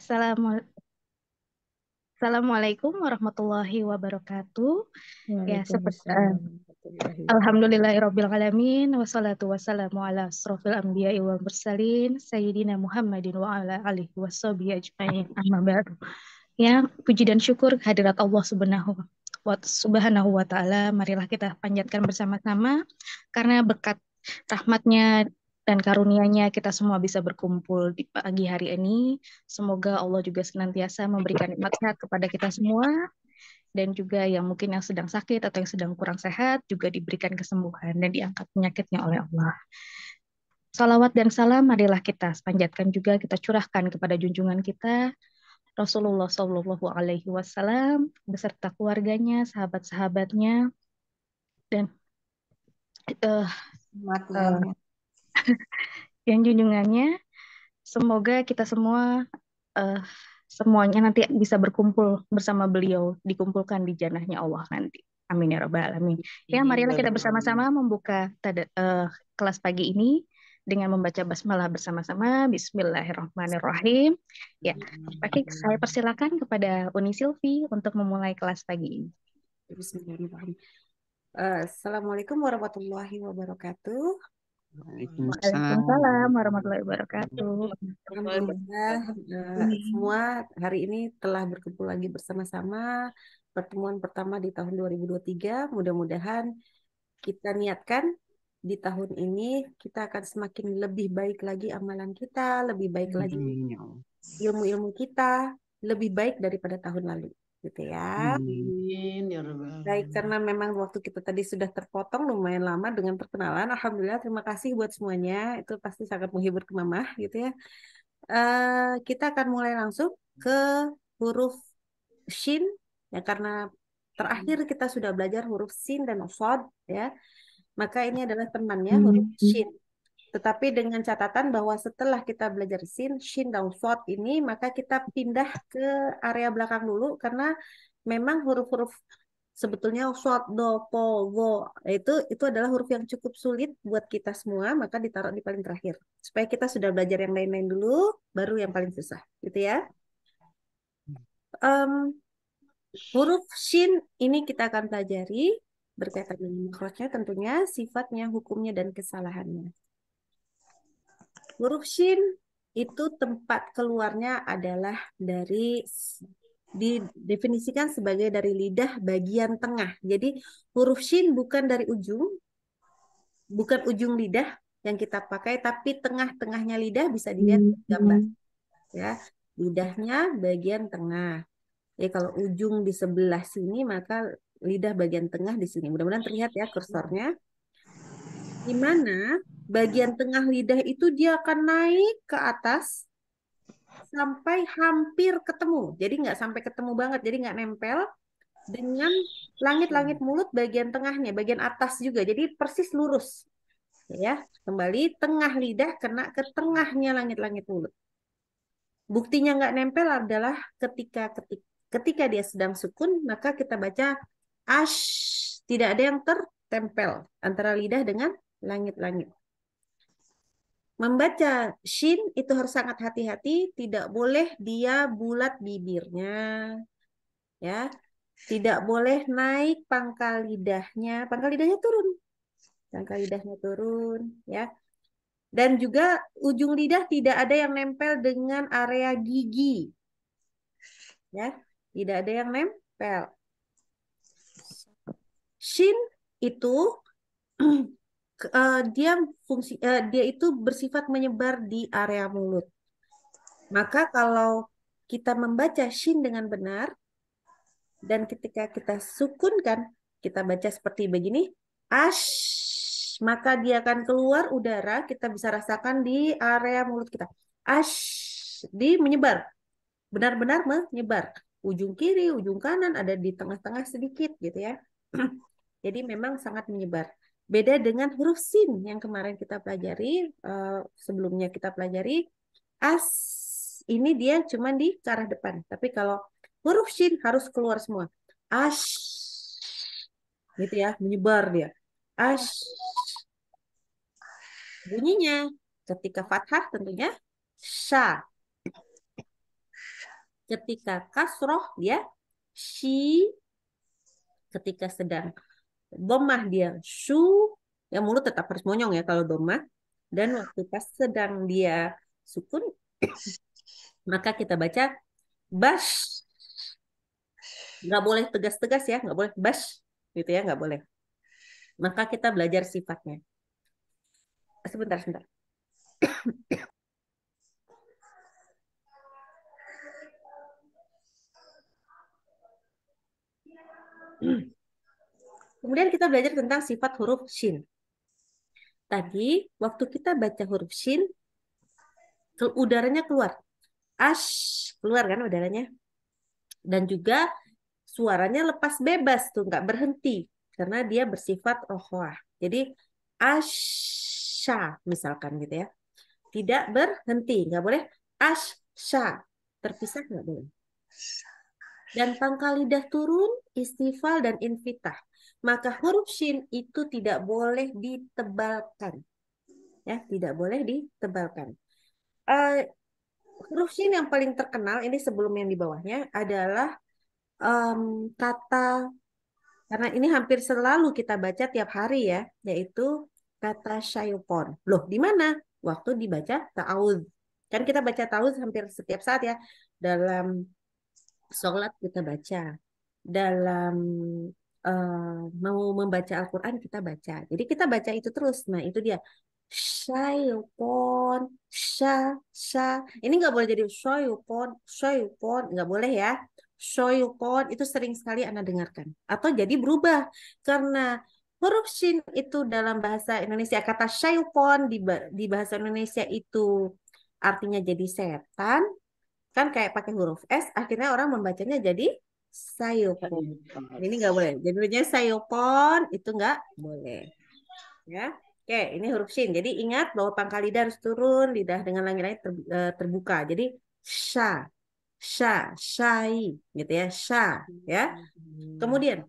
Assalamualaikum warahmatullahi wabarakatuh. Ya, seperti eh, Alhamdulillahirabbil alamin wassalatu wassalamu ala asrofil anbiya'i wal mursalin sayyidina Muhammadin wa ala alihi washabi ajmain. Amma ba'du. Ya, puji dan syukur kehadirat Allah Subhanahu Subhanahu wa taala, marilah kita panjatkan bersama-sama karena berkat rahmatnya dan karunia nya kita semua bisa berkumpul di pagi hari ini. Semoga Allah juga senantiasa memberikan nikmat sehat kepada kita semua dan juga yang mungkin yang sedang sakit atau yang sedang kurang sehat juga diberikan kesembuhan dan diangkat penyakitnya oleh Allah. Salawat dan salam marilah kita panjatkan juga kita curahkan kepada junjungan kita Rasulullah Shallallahu Alaihi Wasallam beserta keluarganya, sahabat-sahabatnya dan uh, Uh, yang junjungannya semoga kita semua uh, semuanya nanti bisa berkumpul bersama beliau dikumpulkan di janahnya Allah nanti. Amin ya robbal alamin. Ya, marilah kita bersama-sama membuka tada, uh, kelas pagi ini dengan membaca basmalah bersama-sama. Bismillahirrahmanirrahim. Ya, pakai saya persilakan kepada Uni Silvi untuk memulai kelas pagi ini. Bismillahirrahmanirrahim. Eh, Assalamualaikum warahmatullahi wabarakatuh. Waalaikumsalam warahmatullahi wabarakatuh. Alhamdulillah eh, semua hari ini telah berkumpul lagi bersama-sama pertemuan pertama di tahun 2023. Mudah-mudahan kita niatkan di tahun ini kita akan semakin lebih baik lagi amalan kita, lebih baik lagi ya ilmu-ilmu kita, lebih baik daripada tahun lalu gitu ya. Amin ya Rabbi. Baik, karena memang waktu kita tadi sudah terpotong lumayan lama dengan perkenalan. Alhamdulillah, terima kasih buat semuanya. Itu pasti sangat menghibur ke mama gitu ya. Uh, kita akan mulai langsung ke huruf shin ya karena terakhir kita sudah belajar huruf shin dan sod ya maka ini adalah temannya huruf hmm. shin tetapi dengan catatan bahwa setelah kita belajar sin, shin dan shot ini, maka kita pindah ke area belakang dulu karena memang huruf-huruf sebetulnya shot, do, po, wo, itu itu adalah huruf yang cukup sulit buat kita semua, maka ditaruh di paling terakhir supaya kita sudah belajar yang lain-lain dulu, baru yang paling susah, gitu ya. Um, huruf shin ini kita akan pelajari berkaitan dengan makrotnya tentunya sifatnya hukumnya dan kesalahannya Huruf shin itu tempat keluarnya adalah dari didefinisikan sebagai dari lidah bagian tengah. Jadi huruf shin bukan dari ujung, bukan ujung lidah yang kita pakai, tapi tengah-tengahnya lidah bisa dilihat hmm, gambar. Hmm. Ya, lidahnya bagian tengah. Ya kalau ujung di sebelah sini maka lidah bagian tengah di sini. Mudah-mudahan terlihat ya kursornya. Di mana bagian tengah lidah itu dia akan naik ke atas sampai hampir ketemu. Jadi nggak sampai ketemu banget, jadi nggak nempel dengan langit-langit mulut bagian tengahnya, bagian atas juga. Jadi persis lurus. Ya, kembali tengah lidah kena ke tengahnya langit-langit mulut. Buktinya nggak nempel adalah ketika ketika ketika dia sedang sukun maka kita baca ash tidak ada yang tertempel antara lidah dengan langit-langit. Membaca shin itu harus sangat hati-hati, tidak boleh dia bulat bibirnya. Ya. Tidak boleh naik pangkal lidahnya, pangkal lidahnya turun. Pangkal lidahnya turun, ya. Dan juga ujung lidah tidak ada yang nempel dengan area gigi. Ya, tidak ada yang nempel. Shin itu uh, dia fungsi uh, dia itu bersifat menyebar di area mulut. Maka kalau kita membaca shin dengan benar dan ketika kita sukunkan kita baca seperti begini ash maka dia akan keluar udara kita bisa rasakan di area mulut kita ash di menyebar benar-benar menyebar ujung kiri ujung kanan ada di tengah-tengah sedikit gitu ya jadi memang sangat menyebar Beda dengan huruf sin yang kemarin kita pelajari, eh, sebelumnya kita pelajari, as ini dia cuma di ke arah depan. Tapi kalau huruf sin harus keluar semua. as gitu ya, menyebar dia. as Bunyinya ketika fathah tentunya sha. Ketika kasroh dia shi. Ketika sedang domah dia shu ya mulut tetap harus monyong ya kalau domah dan waktu pas sedang dia sukun maka kita baca bash nggak boleh tegas-tegas ya nggak boleh bash gitu ya nggak boleh maka kita belajar sifatnya sebentar sebentar mm Kemudian kita belajar tentang sifat huruf shin. Tadi waktu kita baca huruf shin, udaranya keluar. Ash, keluar kan udaranya. Dan juga suaranya lepas bebas tuh, nggak berhenti. Karena dia bersifat rohwah. Jadi asha misalkan gitu ya. Tidak berhenti, nggak boleh asha. Terpisah nggak boleh. Dan pangkal lidah turun, istifal dan invitah maka huruf shin itu tidak boleh ditebalkan. Ya, tidak boleh ditebalkan. Uh, huruf shin yang paling terkenal ini sebelum yang di bawahnya adalah um, kata karena ini hampir selalu kita baca tiap hari ya, yaitu kata syayupon. Loh, di mana? Waktu dibaca ta'awud. Kan kita baca ta'awud hampir setiap saat ya. Dalam sholat kita baca. Dalam Eh, mau membaca Al-Quran kita baca. Jadi kita baca itu terus. Nah itu dia. Syayupon, sya, sya. Ini nggak boleh jadi syayupon, syayupon. Nggak boleh ya. Syayupon itu sering sekali Anda dengarkan. Atau jadi berubah. Karena huruf shin itu dalam bahasa Indonesia. Kata syayupon di, di bahasa Indonesia itu artinya jadi setan. Kan kayak pakai huruf S. Akhirnya orang membacanya jadi sayopon. Ini nggak boleh. Jadinya sayopon itu nggak boleh. Ya. Oke, ini huruf shin. Jadi ingat bahwa pangkal lidah harus turun, lidah dengan langit-langit e, terbuka. Jadi sha, sha, syai, gitu ya, sha, ya. Kemudian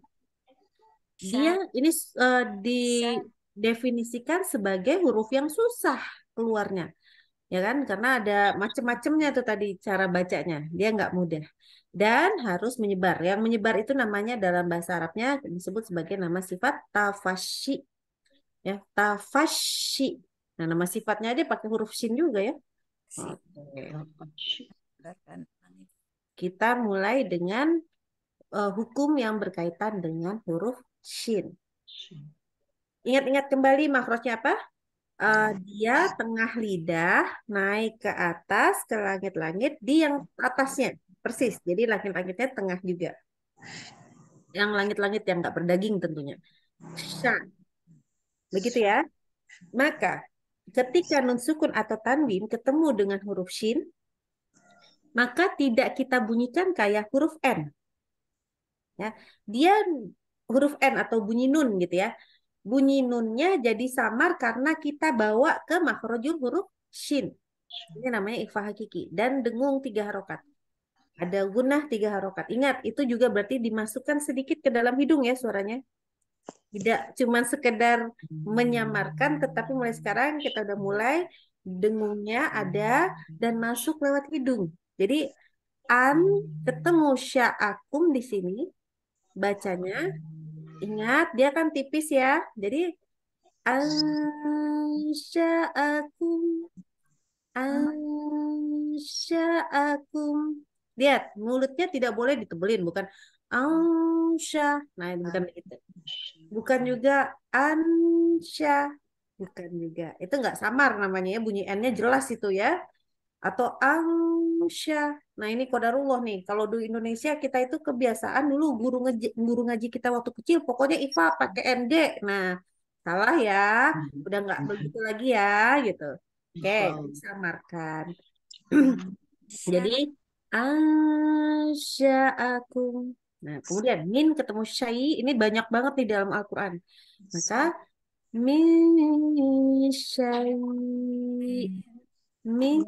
dia ini uh, didefinisikan sebagai huruf yang susah keluarnya ya kan? Karena ada macam-macamnya tuh tadi cara bacanya, dia nggak mudah dan harus menyebar. Yang menyebar itu namanya dalam bahasa Arabnya disebut sebagai nama sifat tafashi, ya tafashi. Nah nama sifatnya dia pakai huruf shin juga ya. Kita mulai dengan uh, hukum yang berkaitan dengan huruf shin. Ingat-ingat kembali makrosnya apa? uh, dia tengah lidah naik ke atas ke langit-langit di yang atasnya persis. Jadi langit-langitnya tengah juga. Yang langit-langit yang nggak berdaging tentunya. Sya. Begitu ya. Maka ketika nun sukun atau tanwin ketemu dengan huruf shin, maka tidak kita bunyikan kayak huruf n. Ya, dia huruf n atau bunyi nun gitu ya bunyi nunnya jadi samar karena kita bawa ke makrojul huruf shin. Ini namanya ikhfa hakiki. Dan dengung tiga harokat. Ada gunah tiga harokat. Ingat, itu juga berarti dimasukkan sedikit ke dalam hidung ya suaranya. Tidak cuma sekedar menyamarkan, tetapi mulai sekarang kita udah mulai dengungnya ada dan masuk lewat hidung. Jadi an ketemu sya'akum di sini bacanya Ingat, dia kan tipis ya. Jadi ansya'akum ansya'akum. Lihat, mulutnya tidak boleh ditebelin, bukan ansha Nah, bukan begitu. Bukan juga ansha Bukan juga. Itu nggak samar namanya ya, bunyi N-nya jelas itu ya atau angsyah. Nah, ini kodarullah nih. Kalau di Indonesia kita itu kebiasaan dulu guru ngaji, guru ngaji kita waktu kecil pokoknya IPA pakai ND. Nah, salah ya. Hmm. Udah nggak begitu lagi ya gitu. Oke, okay, disamarkan. Jadi aku. Nah, kemudian min ketemu syai ini banyak banget di dalam Al-Qur'an. Maka min syai min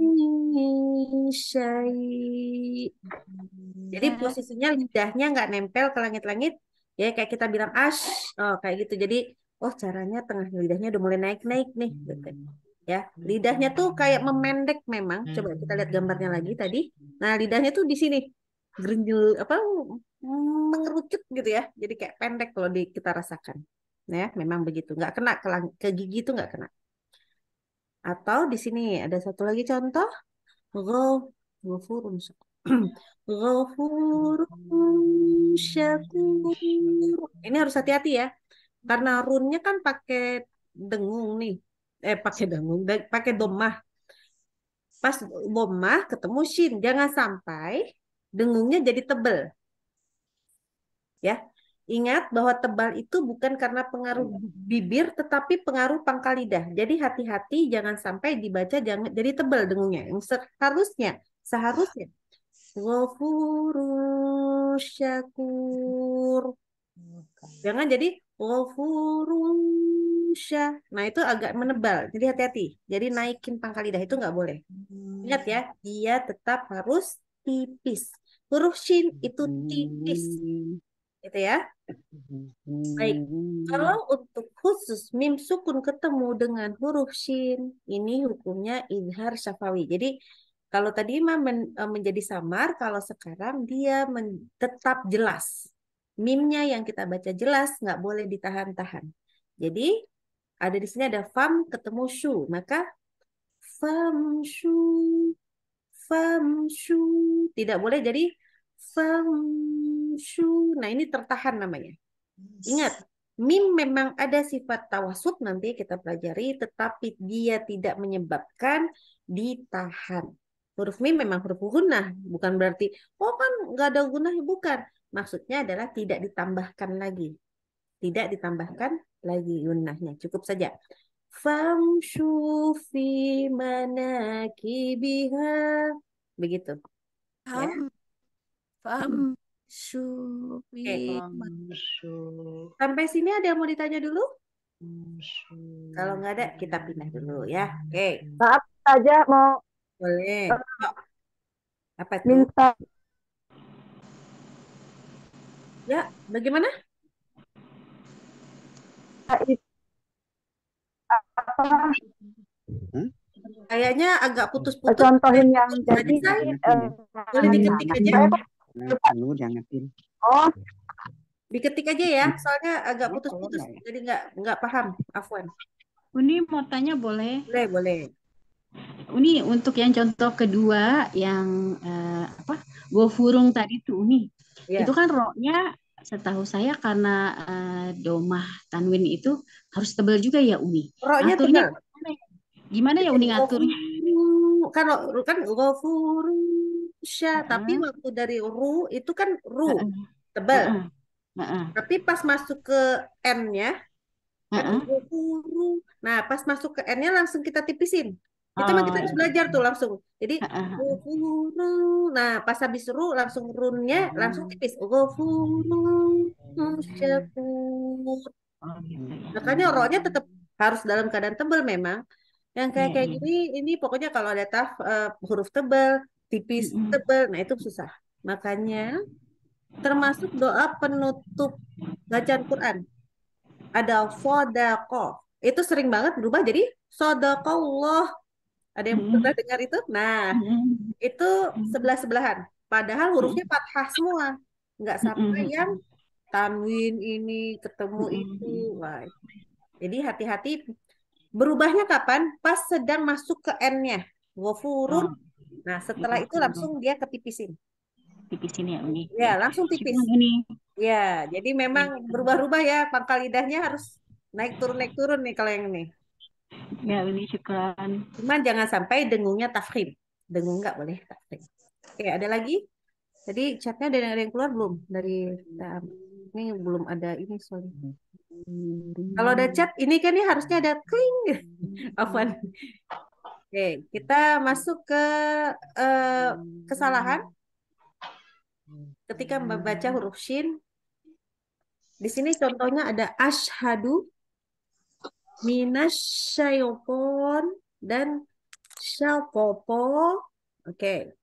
Jadi posisinya lidahnya nggak nempel ke langit-langit. Ya kayak kita bilang ash, oh, kayak gitu. Jadi oh caranya tengah lidahnya udah mulai naik-naik nih. Gitu. Ya, lidahnya tuh kayak memendek memang. Coba kita lihat gambarnya lagi tadi. Nah, lidahnya tuh di sini gerinjil apa mengerucut gitu ya. Jadi kayak pendek kalau di, kita rasakan. Ya, memang begitu. Nggak kena ke, ke gigi tuh nggak kena. Atau di sini ada satu lagi contoh. Ghafurun syakur. Ini harus hati-hati ya. Karena runnya kan pakai dengung nih. Eh pakai dengung, pakai domah. Pas domah ketemu shin, jangan sampai dengungnya jadi tebel. Ya, Ingat bahwa tebal itu bukan karena pengaruh iya. bibir, tetapi pengaruh pangkal lidah. Jadi hati-hati jangan sampai dibaca jangan jadi tebal dengungnya. Yang seharusnya, seharusnya. wafurushakur Jangan jadi wafurusha Nah itu agak menebal, jadi hati-hati. Jadi naikin pangkal lidah itu nggak boleh. Ingat ya, dia tetap harus tipis. Huruf shin itu tipis gitu ya. Baik, kalau hmm. untuk khusus mim sukun ketemu dengan huruf shin, ini hukumnya idhar syafawi. Jadi kalau tadi mah men, e, menjadi samar, kalau sekarang dia men, tetap jelas. Mimnya yang kita baca jelas, nggak boleh ditahan-tahan. Jadi ada di sini ada fam ketemu shu, maka fam shu, fam shu tidak boleh jadi fam shu. Nah, ini tertahan namanya. Ingat, mim memang ada sifat tawasud nanti kita pelajari, tetapi dia tidak menyebabkan ditahan. Huruf mim memang huruf gunah, bukan berarti, oh kan nggak ada gunah, bukan. Maksudnya adalah tidak ditambahkan lagi. Tidak ditambahkan lagi gunahnya. Cukup saja. Famshu fi manakibiha. Begitu. Fam. Ya. Fam. Shubi. Okay. Sampai sini ada yang mau ditanya dulu? Kalau nggak ada, kita pindah dulu ya. Oke. Okay. Maaf saja mau. Boleh. Eh, Apa itu? Minta. Ya, bagaimana? Apa? Hmm? Kayaknya agak putus-putus. Contohin yang jadi. Eh, Boleh diketik aja. Nah, lu diangetin. Oh. Diketik aja ya, soalnya agak putus-putus, jadi nggak nggak paham. Afwan. Uni mau tanya boleh? Boleh, boleh. Uni untuk yang contoh kedua yang uh, apa? Gofurung tadi tuh Uni. Yeah. Itu kan roknya setahu saya karena uh, domah tanwin itu harus tebal juga ya Uni. Roknya tebal. Gimana ya, ya Uni ngaturnya? Kalau kan, kan gofurung Sya, uh -huh. tapi waktu dari ru itu kan ru uh -uh. tebal. Uh -uh. Uh -uh. Tapi pas masuk ke n-nya uh -uh. nah, pas masuk ke n-nya langsung kita tipisin. Itu oh. mah kita oh. harus belajar tuh langsung. Jadi ru. Nah, pas habis ru langsung run-nya runnya langsung tipis. Ghafuru syakur. Oh, gitu ya. Makanya nya tetap harus dalam keadaan tebal memang. Yang kayak kayak gini ini pokoknya kalau ada taf uh, eh, huruf tebal tipis, tebal. Nah, itu susah. Makanya termasuk doa penutup bacaan Quran. Ada sodako. Itu sering banget berubah jadi sodakallah. Ada yang pernah dengar itu? Nah, itu sebelah-sebelahan. Padahal hurufnya fathah semua. Nggak sampai yang tanwin ini ketemu itu. Wah. Jadi hati-hati berubahnya kapan? Pas sedang masuk ke N-nya. Nah, setelah itu langsung dia ketipisin. Tipisin ya, Uni. Ya, langsung tipis. ini Ya, jadi memang berubah-ubah ya pangkal lidahnya harus naik turun naik turun nih kalau yang ini. Ya, ini syukran. Cuman jangan sampai dengungnya tafkhim. Dengung nggak boleh tafkhim. Oke, ada lagi? Jadi catnya ada yang, keluar belum dari um, ini belum ada ini sorry. Kalau ada cat ini kan ini harusnya ada kling. Afwan. Oke, kita masuk ke uh, kesalahan ketika membaca huruf shin. Di sini contohnya ada ashadu, minasyayopon, dan shalpopo. Oke.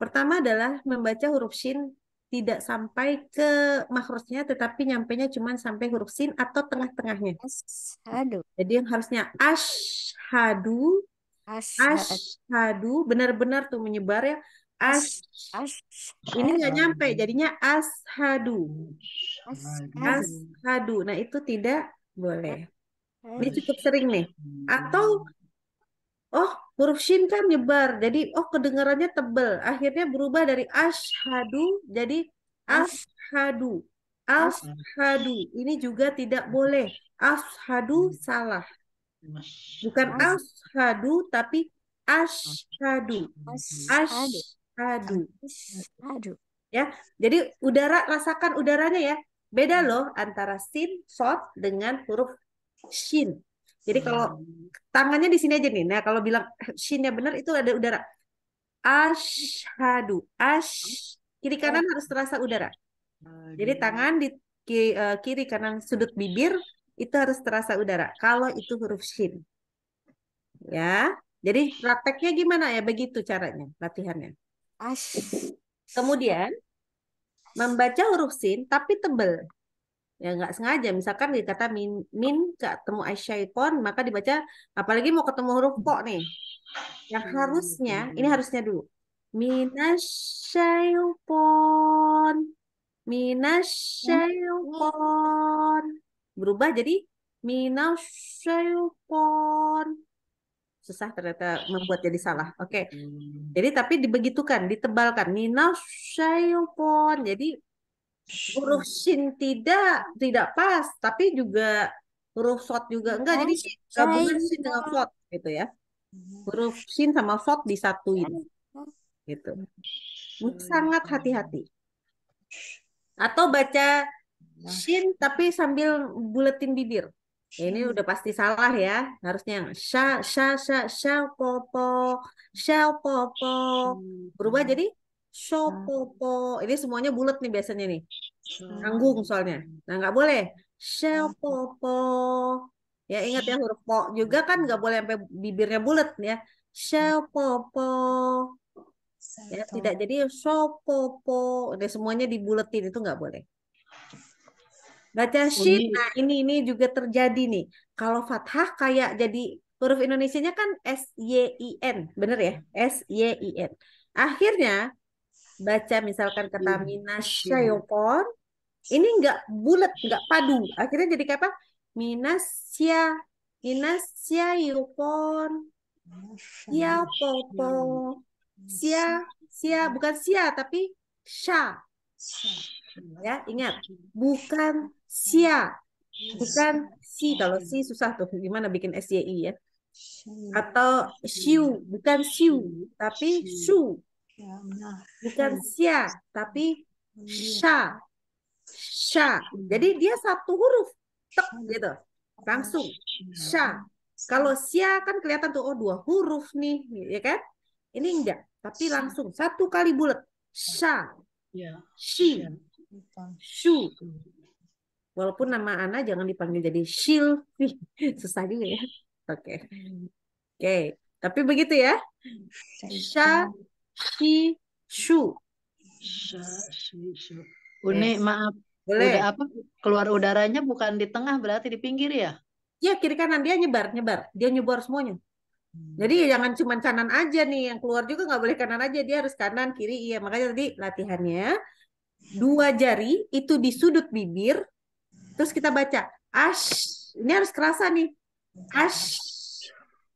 Pertama adalah membaca huruf shin tidak sampai ke makrosnya tetapi nyampe nya cuma sampai huruf sin atau tengah-tengahnya. Ashadu. Jadi yang harusnya hadu ashadu, ashadu benar-benar tuh menyebar ya. As, as, ini nggak nyampe jadinya ashadu. Ashadu. Nah, itu tidak boleh. Ini cukup sering nih. Atau oh huruf shin kan nyebar jadi oh kedengarannya tebel akhirnya berubah dari ashadu jadi ashadu ashadu ini juga tidak boleh ashadu salah bukan ashadu tapi ashadu ashadu hadu. ya jadi udara rasakan udaranya ya beda hmm. loh antara sin sod dengan huruf shin jadi hmm. kalau tangannya di sini aja nih. Nah, kalau bilang shinnya benar itu ada udara. Ashadu. Ash kiri kanan harus terasa udara. Jadi tangan di eh, kiri kanan sudut bibir itu harus terasa udara. Kalau itu huruf shin. Ya. Jadi prakteknya gimana ya? Begitu caranya latihannya. Ash. Kemudian membaca huruf sin tapi tebel ya nggak sengaja misalkan dikata min min ketemu asyaiton maka dibaca apalagi mau ketemu huruf kok nih yang hmm, harusnya hmm, ini hmm. harusnya dulu minasyaiton minasyaiton berubah jadi minasyaiton susah ternyata membuat jadi salah oke okay. jadi tapi dibegitukan ditebalkan minasyaiton jadi huruf shin tidak tidak pas tapi juga huruf shot juga enggak jadi oh, gabungan shin dengan shot gitu ya hmm. huruf shin sama shot disatuin hmm. gitu hmm. sangat hati-hati atau baca nah. shin tapi sambil buletin bibir ya, ini udah pasti salah ya harusnya sha sha sha sha popo sha popo berubah jadi Shopopo. Nah. Ini semuanya bulat nih biasanya nih. Hmm. Nanggung soalnya. Nah, nggak boleh. Shopopo. Hmm. Ya ingat ya huruf po juga kan nggak boleh sampai bibirnya bulat ya. Shopopo. Hmm. Ya, tidak jadi shopopo. ini semuanya dibuletin itu nggak boleh. Baca shin. Nah, ini ini juga terjadi nih. Kalau fathah kayak jadi huruf Indonesianya kan S Y I N, bener ya? S Y I N. Akhirnya baca misalkan kata iya. minasyaiton iya. ini nggak bulat nggak padu akhirnya jadi kayak apa minasya minasya yukon ya popo sia sia bukan sia tapi sya ya ingat bukan sia bukan si kalau si susah tuh gimana bikin syi ya atau siu bukan siu tapi su Ya Bukan sia, tapi oh, iya. sya. Sya. Jadi hmm. dia satu huruf. Tek gitu. Langsung. Iya. Sya. Kalau sia kan kelihatan tuh, oh dua huruf nih. Ya kan? Ini enggak. Tapi langsung. Satu kali bulat. Sya. Iya. Shi. Shu. Walaupun nama Ana jangan dipanggil jadi shilfi Susah juga ya. Oke. Okay. Hmm. Oke. Okay. Tapi begitu ya. Sya shi shu. Sha, shi, shu. Uni, yes. maaf. Boleh. Udah apa keluar udaranya bukan di tengah berarti di pinggir ya? Ya kiri kanan dia nyebar, nyebar. Dia nyebar semuanya. Hmm. Jadi ya, jangan cuma kanan aja nih yang keluar juga nggak boleh kanan aja dia harus kanan kiri iya makanya tadi latihannya dua jari itu di sudut bibir terus kita baca ash ini harus kerasa nih ash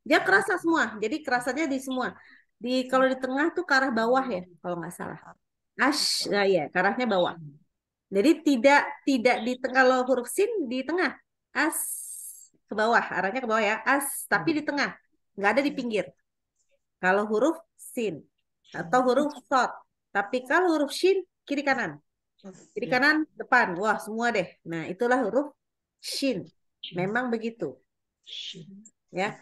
dia kerasa semua jadi kerasanya di semua di kalau di tengah tuh ke arah bawah ya kalau nggak salah ash nah ya ke arahnya bawah jadi tidak tidak di tengah kalau huruf sin di tengah as ke bawah arahnya ke bawah ya as tapi di tengah nggak ada di pinggir kalau huruf sin atau huruf sot tapi kalau huruf shin kiri kanan kiri kanan depan wah semua deh nah itulah huruf shin memang begitu ya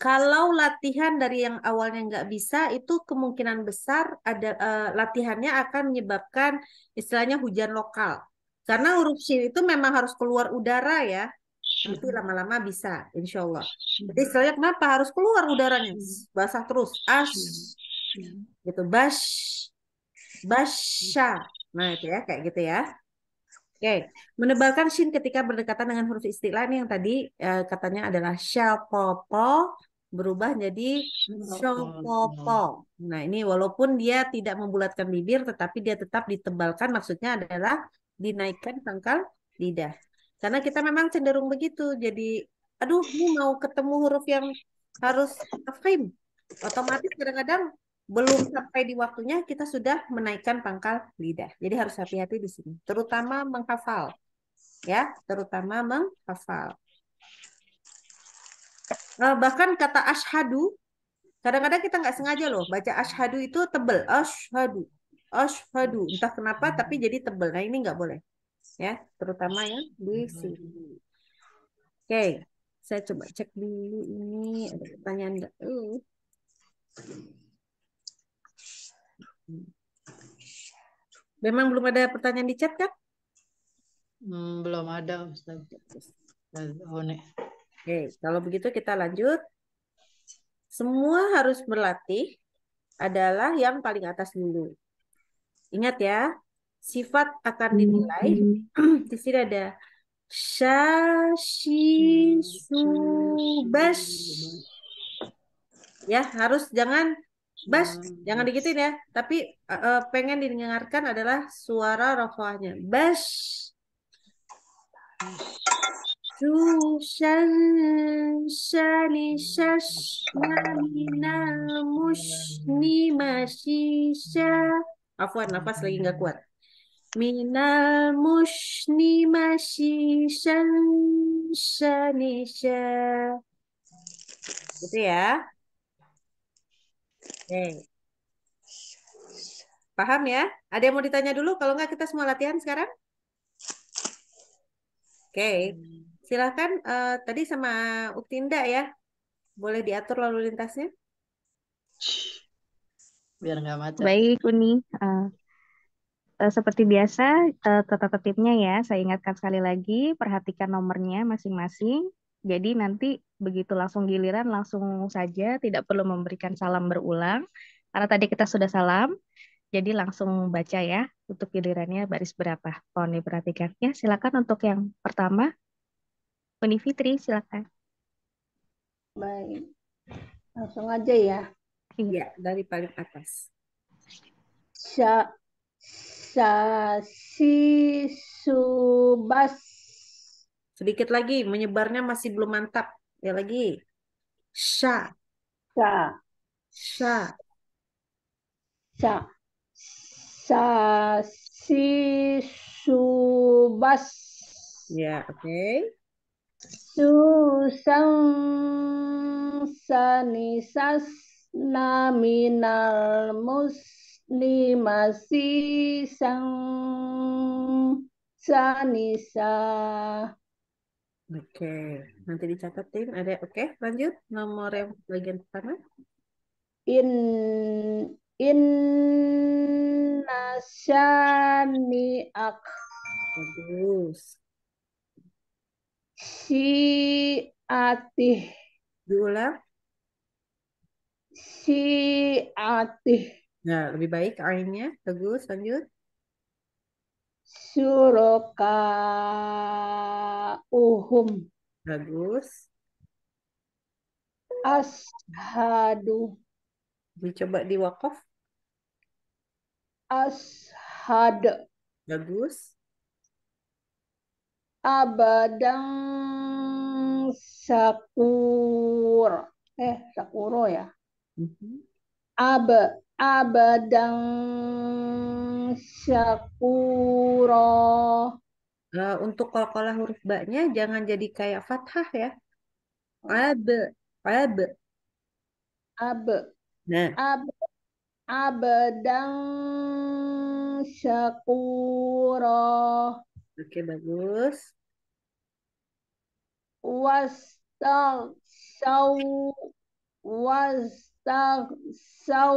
kalau latihan dari yang awalnya nggak bisa, itu kemungkinan besar ada uh, latihannya akan menyebabkan istilahnya hujan lokal. Karena huruf shin itu memang harus keluar udara ya. Nanti hmm. lama-lama bisa, insyaallah. Hmm. Jadi istilahnya kenapa harus keluar udaranya? Hmm. Basah terus. As, gitu. Bash, basha. Nah itu ya, kayak gitu ya. Oke, okay. menebalkan shin ketika berdekatan dengan huruf istilah ini yang tadi eh, katanya adalah shall popo berubah jadi shopopo. Nah ini walaupun dia tidak membulatkan bibir tetapi dia tetap ditebalkan maksudnya adalah dinaikkan pangkal lidah. Karena kita memang cenderung begitu. Jadi aduh ini mau ketemu huruf yang harus afim. Otomatis kadang-kadang belum sampai di waktunya kita sudah menaikkan pangkal lidah. Jadi harus hati-hati di sini. Terutama menghafal. Ya, terutama menghafal uh, bahkan kata ashadu kadang-kadang kita nggak sengaja loh baca ashadu itu tebel ashadu ashadu entah kenapa tapi jadi tebel nah ini nggak boleh ya terutama ya di sini oke okay. saya coba cek dulu ini ada pertanyaan nggak uh. Memang belum ada pertanyaan di chat kan? Hmm, belum ada Ustaz. Ustaz Oke, kalau begitu kita lanjut. Semua harus berlatih adalah yang paling atas dulu. Ingat ya, sifat akan dinilai. Hmm. Di sini ada shashi subas. Ya, harus jangan bas, jangan digituin ya. Tapi eh, eh, pengen didengarkan adalah suara rafahnya. Bas. جوشا شلشا من المشن مشيشا عفوا nafas lagi nggak kuat minal mushni masyisan Sanisha. gitu ya oke paham ya ada yang mau ditanya dulu kalau nggak kita semua latihan sekarang oke okay. Hmm. Silakan uh, tadi sama Uktinda ya. Boleh diatur lalu lintasnya? Biar nggak macet. Baik, Uni. Uh, seperti biasa, tata tertibnya ya, saya ingatkan sekali lagi, perhatikan nomornya masing-masing. Jadi nanti begitu langsung giliran, langsung saja, tidak perlu memberikan salam berulang. Karena tadi kita sudah salam, jadi langsung baca ya, untuk gilirannya baris berapa. Mohon diperhatikan. Ya, silakan untuk yang pertama, Uni Fitri, silakan. Baik. Langsung aja ya. Iya, dari paling atas. Sa si subas. Sedikit lagi, menyebarnya masih belum mantap. Ya lagi. Sya. Sya. Sya. Sya. si subas. Ya, oke. Okay. Susan sanisasna minal muslimasi sang sanisa. Oke, nanti dicatatin ada oke, lanjut nomor yang bagian pertama. In in nasyani ak. Bagus si Syiatih. si atih Nah, lebih baik airnya. bagus lanjut. Suroka uhum. Bagus. Ashadu. Dicoba di wakaf Ashad. Bagus abadang sakur eh sakuro ya mhm. ab abadang sakuro uh, untuk kolkolah huruf ba-nya jangan jadi kayak fathah ya oh. ab ab ab nah ab abadang sakuro Oke, bagus. Wastag sau wastag sau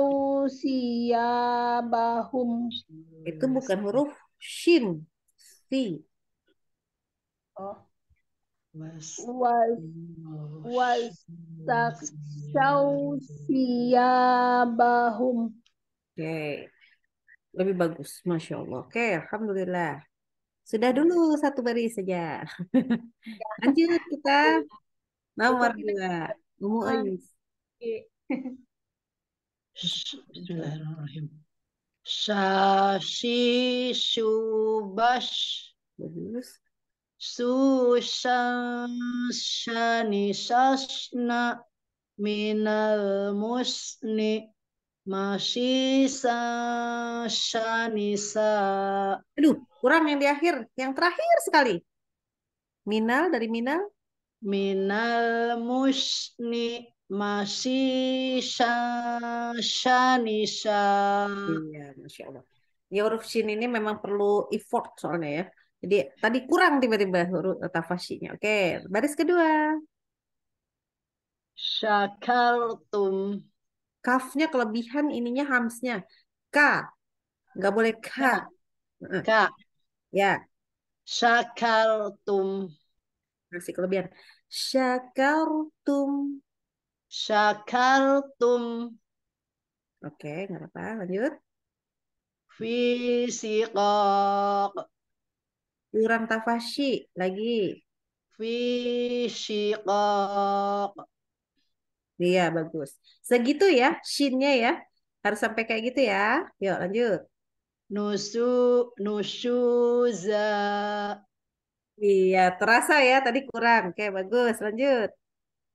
Itu bukan huruf shin, si. Oh. Was was tak Oke. Okay. Lebih bagus, Masya Allah. Oke, okay, Alhamdulillah. Sudah dulu satu baris saja. Lanjut kita nomor dua. Umu Ais. Bismillahirrahmanirrahim. Sasi subas. Bagus. Susan sanisasna minal musni masih sasanisa. Aduh, kurang yang di akhir yang terakhir sekali minal dari minal minal musni masih syanisa iya masya allah ya huruf sin ini memang perlu effort soalnya ya jadi tadi kurang tiba-tiba huruf tafasinya oke baris kedua syakartum kafnya kelebihan ininya hamsnya k nggak boleh k k Ya. Syakartum. Masih kelebihan. Syakartum. Syakartum. Oke, nggak apa-apa. Lanjut. Fisikok. Kurang tafashi. Lagi. Fisikok. Iya, bagus. Segitu ya, shinnya ya. Harus sampai kayak gitu ya. Yuk, lanjut nusu nusuza. Iya, terasa ya tadi kurang. Oke, bagus. Lanjut.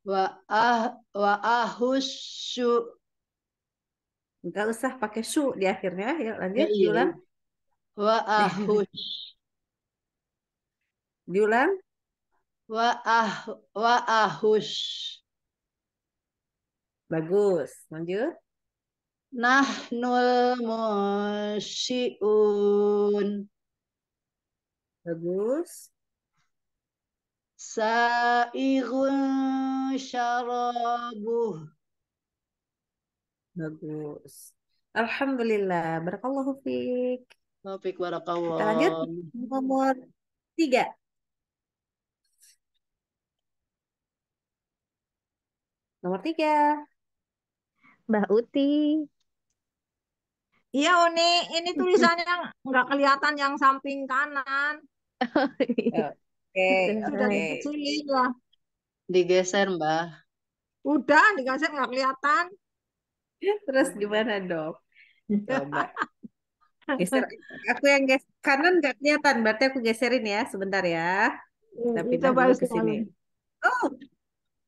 Wa ah wa Enggak usah pakai su di akhirnya. Yuk, lanjut ya, iya. iya. Wa ahush. diulang. Wa ah wa ahush. Bagus. Lanjut. Nahnul musyi'un. Bagus. Sa'igun syarabuh. Bagus. Alhamdulillah. Barakallahu fiik. Topik barakallahu. Kita lanjut nomor tiga. Nomor tiga. Mbah Uti. Iya Uni, ini tulisannya nggak kelihatan yang samping kanan. Oke, sudah dikecilin lah. Digeser Mbah. Udah digeser nggak kelihatan. Terus gimana dok? Geser. Aku yang geser kanan nggak kelihatan, berarti aku geserin ya sebentar ya. Iya, Tapi Coba ke sini. Oh,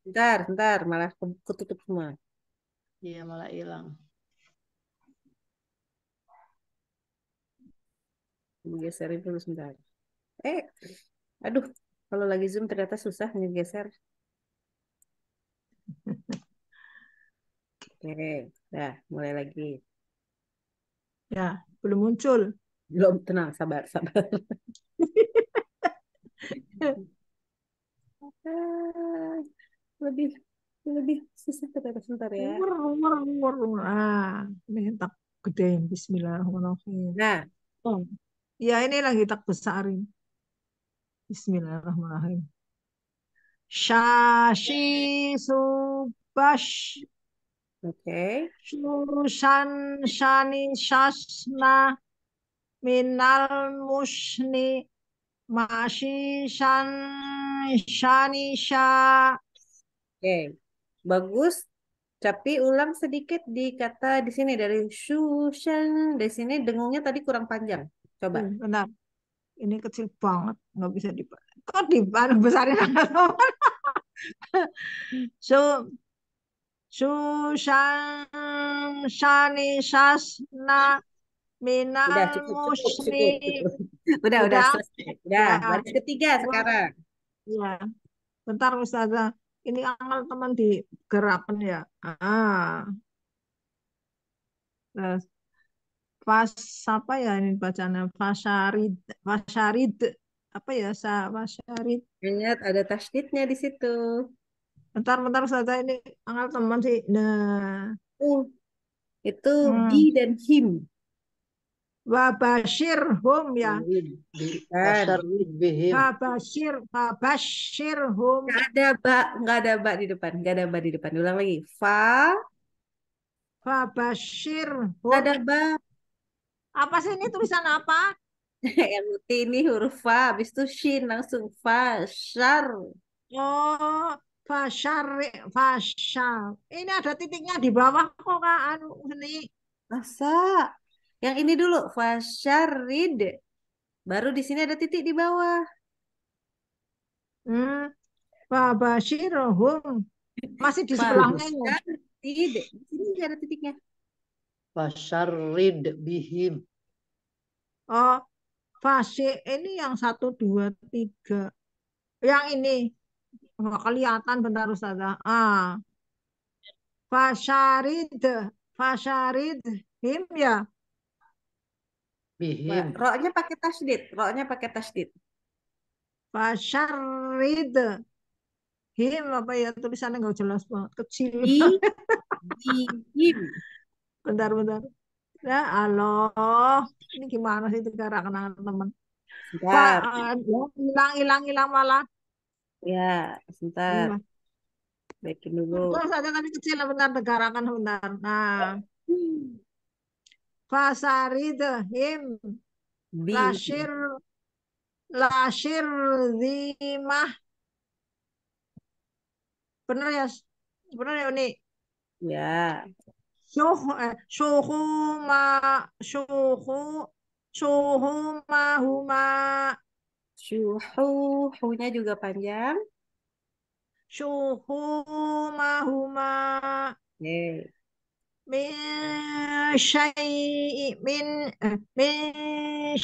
bentar, bentar, malah ketutup semua. Iya, malah hilang. geser itu sebentar. Eh, aduh, kalau lagi zoom ternyata susah ngegeser. Oke, dah mulai lagi. Ya, belum muncul. Belum, tenang, sabar, sabar. Ah, lebih lebih susah ternyata sebentar ya. Ah, mentak gedein Bismillahirrahmanirrahim. Nah, oh. Ya ini lagi tak besarin. Bismillahirrahmanirrahim. Shashi subash. Oke. Okay. Shushan shani shasna minal musni mashi shan shani sha. Oke. Bagus. Tapi ulang sedikit di kata di sini dari Shushan. Di sini dengungnya tadi kurang panjang. Coba. Hmm, benar. Ini kecil banget, nggak bisa di kok dibaru besarin so Susan Shani Sasna Mina udah, cukup, udah. Cukup, cukup. Udah, udah, udah Udah, ya. baris ketiga sekarang. Ya. Bentar Ustazah, ini angel teman di digerakkan ya. Ah. Terus. Fas apa ya ini bacanya Fasarid Fasarid apa ya sa Fasarid ingat ada tasdidnya di situ bentar bentar saja ini angkat teman sih nah uh, itu hmm. di dan him wabashir hum ya wabashir wabashir hum nggak ada ba nggak ada ba di depan nggak ada ba di depan ulang lagi fa wabashir hum ada ba apa sih ini tulisan apa? yang putih ini huruf fa, habis itu shin langsung fashar. Oh, fashar, fashar. Ini ada titiknya di bawah kok kak anu ini. Masa? Yang ini dulu fasharid. Baru di sini ada titik di bawah. Hmm. Fabashirohum. Masih di sebelahnya. Tidak. Ya? Di sini ada titiknya. Fasyarid bihim. Oh, fase ini yang satu, dua, tiga. Yang ini. Nggak kelihatan bentar Ustazah. Ah. fasharid, fasharid him ya. Bihim. Roknya pakai tasdid. Roknya pakai tasdid. Fasharid Him apa ya tulisannya nggak jelas banget. Kecil. Bihim bentar bentar ya Allah ini gimana sih cara kenangan teman Pak eh, hilang hilang hilang malah ya sebentar bikin dulu terus ada tadi kan kecil bentar tegarakan bentar nah Fasari dehim Lashir Lashir dimah, benar ya? benar ya Uni? Ya, syuhu eh, ma syuhu syuhu ma huma syuhu hunya juga panjang suhu ma huma min syai min eh, min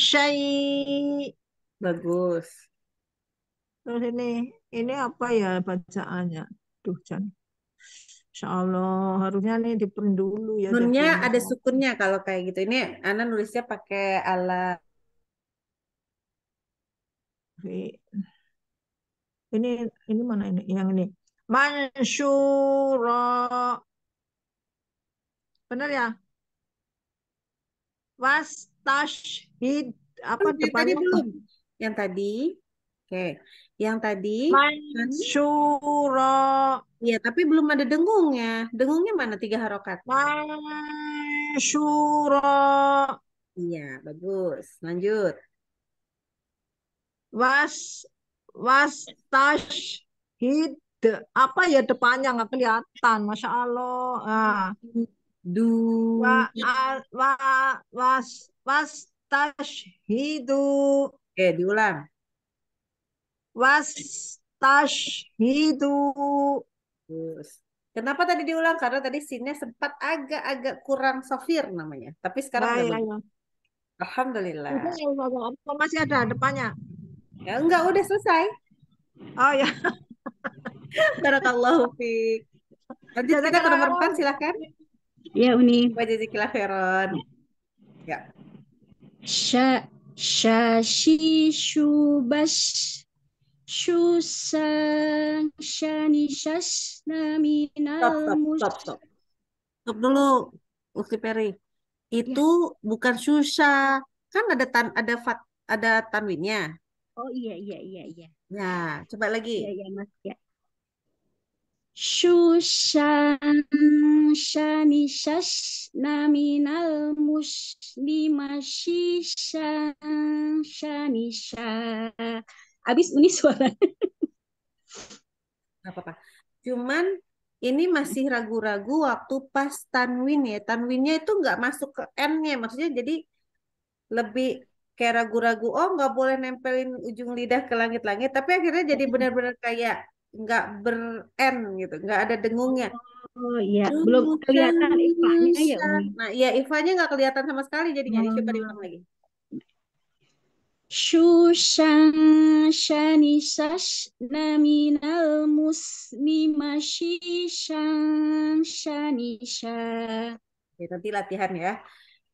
bagus terus ini ini apa ya bacaannya tuh jangan Insya Allah harusnya nih diprint dulu ya. Nunnya ya. ada sukunnya kalau kayak gitu. Ini Ana nulisnya pakai ala. Ini ini mana ini? Yang ini. Mansyura. Benar ya? Was apa Yang apa Tadi belum. Yang tadi Oke, yang tadi Mansuro, Iya, tapi belum ada dengungnya. Dengungnya mana tiga harokat? Mansuro, Iya, bagus. Lanjut. Was was tash hid apa ya depannya nggak kelihatan, masya Allah. Ah. Du. Wa, wa, was was hidu. Oke, diulang. Was gitu. Kenapa tadi diulang? Karena tadi sinnya sempat agak-agak kurang sofir namanya. Tapi sekarang belum. udah ya, Alhamdulillah. Udah, masih ada depannya? Ya enggak, udah selesai. Oh ya. Barakallahu fiik. Nanti kita ke nomor depan silakan. Ya Uni. Wajazikilah Feron. Ya. Sha Shashi Shubash Susah shani nami minal stop, stop, stop, stop. dulu, Ukti Peri. Itu ya. bukan susah. Kan ada tan ada fat ada tanwinnya. Oh iya iya iya iya. Nah, coba lagi. Iya iya Mas ya. Susan shani shas naminal muslima shisan shani shak habis ini suara. Gak apa-apa. Cuman ini masih ragu-ragu waktu pas tanwin ya. Tanwinnya itu nggak masuk ke N-nya. Maksudnya jadi lebih kayak ragu-ragu. Oh nggak boleh nempelin ujung lidah ke langit-langit. Tapi akhirnya jadi oh. benar-benar kayak nggak ber N gitu. Nggak ada dengungnya. Oh iya, belum kelihatan ifahnya ya. Nah, iya ifahnya nggak kelihatan sama sekali jadi Hmm. Coba diulang lagi. Shushan shani shashna minal muslima shishan shani Ya, nanti latihan ya.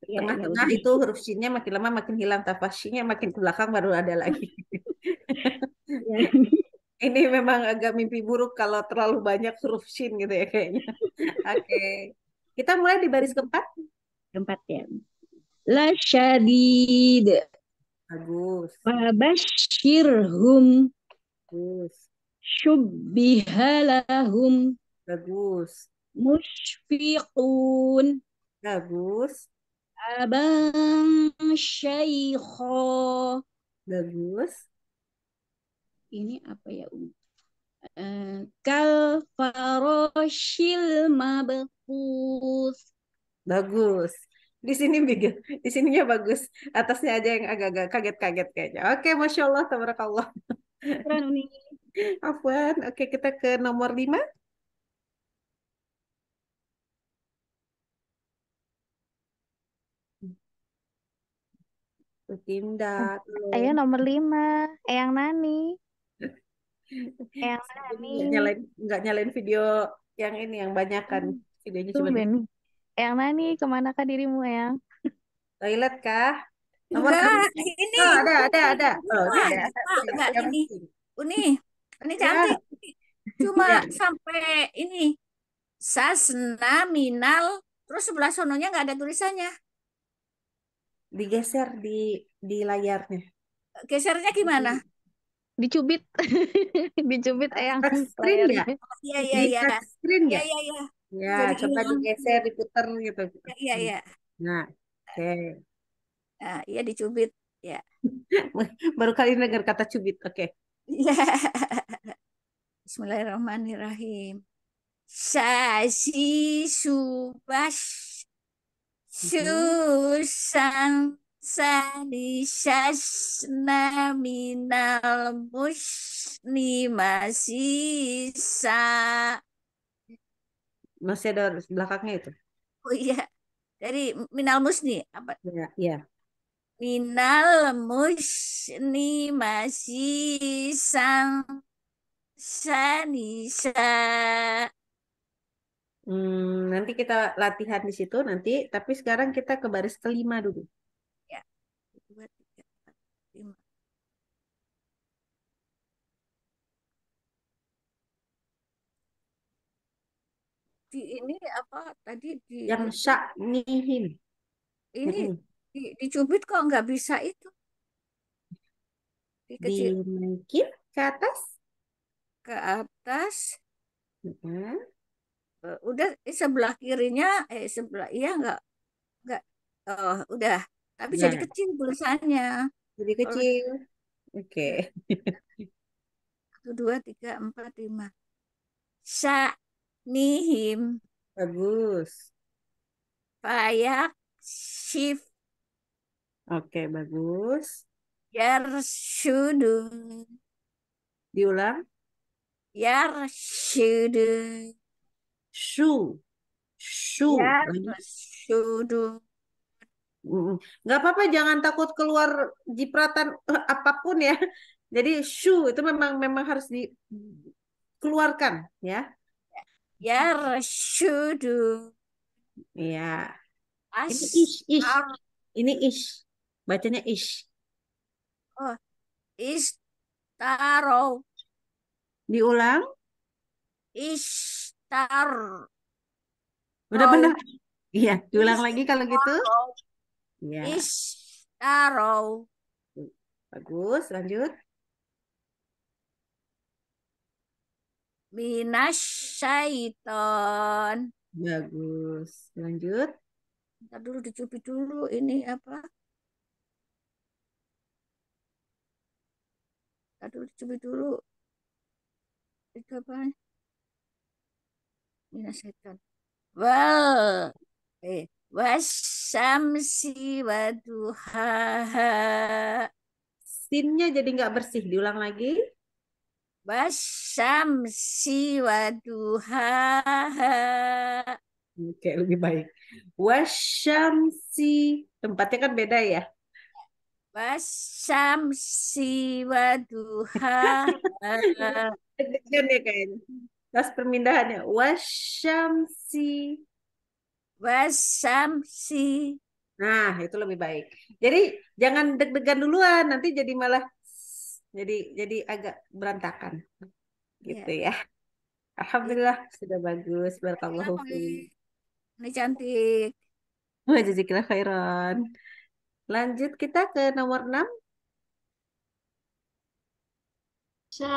Iya, Tengah-tengah ya, itu huruf sinnya makin lama makin hilang, tafasinya makin ke belakang baru ada lagi. ya. Ini memang agak mimpi buruk kalau terlalu banyak huruf sin gitu ya kayaknya. Oke. Okay. Kita mulai di baris keempat. Keempat ya. La shadid. Bagus. Wabashirhum. Bagus. Shubbihalahum. Bagus. Mushfiqun. Bagus. Abang Syekho. Bagus. Ini apa ya, Umi? Kalfaroshil eh, kal faroshil Bagus di sini bikin di sininya bagus atasnya aja yang agak-agak kaget-kaget kayaknya oke masya Allah tabarakallah keren nih Afwan oke kita ke nomor lima bertindak ayo nomor lima yang Nani yang Nani nggak nyalain video yang ini yang banyak kan hmm. videonya cuma yang Nani, kemana kah dirimu Yang? Toilet kah? Nomor Enggak, ini. Oh, ada, ada, ada. Oh, ada. ini enggak ini. Uni, ini ya. cantik. Cuma ya. sampai ini. Sasna minal terus sebelah sononya nggak ada tulisannya. Digeser di di layarnya. Gesernya gimana? Dicubit. Dicubit ayang. Ya? Iya, iya, iya. screen ya? Iya, iya, iya. screen ya? Iya, iya, iya. Ya, Jadi coba ini, digeser, diputer gitu. Ya, iya, iya. Nah, oke. Okay. Nah, iya ya dicubit, ya. Baru kali ini dengar kata cubit, oke. Okay. Ya. Bismillahirrahmanirrahim. Sasi subas susan sasna minal musni masisa masih ada belakangnya itu. Oh iya. Dari Minal Musni apa? Iya, iya. Minal Musni masih sang sanisa. Hmm, nanti kita latihan di situ nanti, tapi sekarang kita ke baris kelima dulu. di ini apa tadi di yang nihin ini di, dicubit kok nggak bisa itu di Dimaikin ke atas ke atas mm -hmm. udah eh, sebelah kirinya eh sebelah iya nggak nggak oh udah tapi nah. jadi kecil tulisannya jadi kecil gitu. oke okay. satu dua tiga empat lima sak nihim bagus payak shift Oke, bagus. yar Shudu. Diulang. shudu, Shu. Shu. shudu, Nggak apa-apa, jangan takut keluar jipratan eh, apapun ya. Jadi shu itu memang memang harus dikeluarkan ya ya Yarshudu. Iya. Ini ish, ish. Ini ish. Bacanya ish. Oh, ish taro. Diulang. Ish tar. Udah oh, benar. Iya, diulang lagi kalau gitu. Iya. Ish taro. Bagus, lanjut. minasyaiton. Bagus. Lanjut. Kita dulu dicubit dulu ini apa? Kita dulu dicubit dulu. Itu apa? Minasyaiton. Well. Eh. Wasamsi waduha. Sinnya jadi nggak bersih. Diulang lagi siwa duha. Oke, lebih baik. si Tempatnya kan beda ya. Wasyamsi si Deg-degan ya kayaknya. Tas permindahannya. Wasyamsi. si. Nah, itu lebih baik. Jadi jangan deg-degan duluan, nanti jadi malah jadi jadi agak berantakan iya. gitu yeah. ya alhamdulillah yeah. sudah bagus barakallahu ini cantik jazakallah khairan lanjut kita ke nomor enam. sha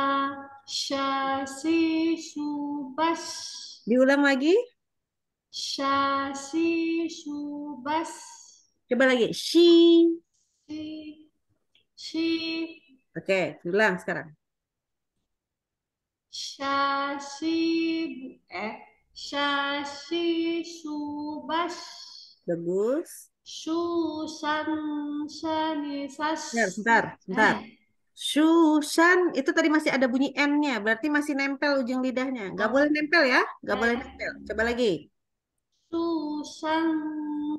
sha si subas diulang lagi sha si subas coba lagi si si si Oke, ulang sekarang. Shashi eh Shashi Subash Bagus. Susan Sanisas. Ya, sebentar, sebentar. Eh. Shushan itu tadi masih ada bunyi N-nya, berarti masih nempel ujung lidahnya. Gak oh. boleh nempel ya, gak eh. boleh nempel. Coba lagi. Shushan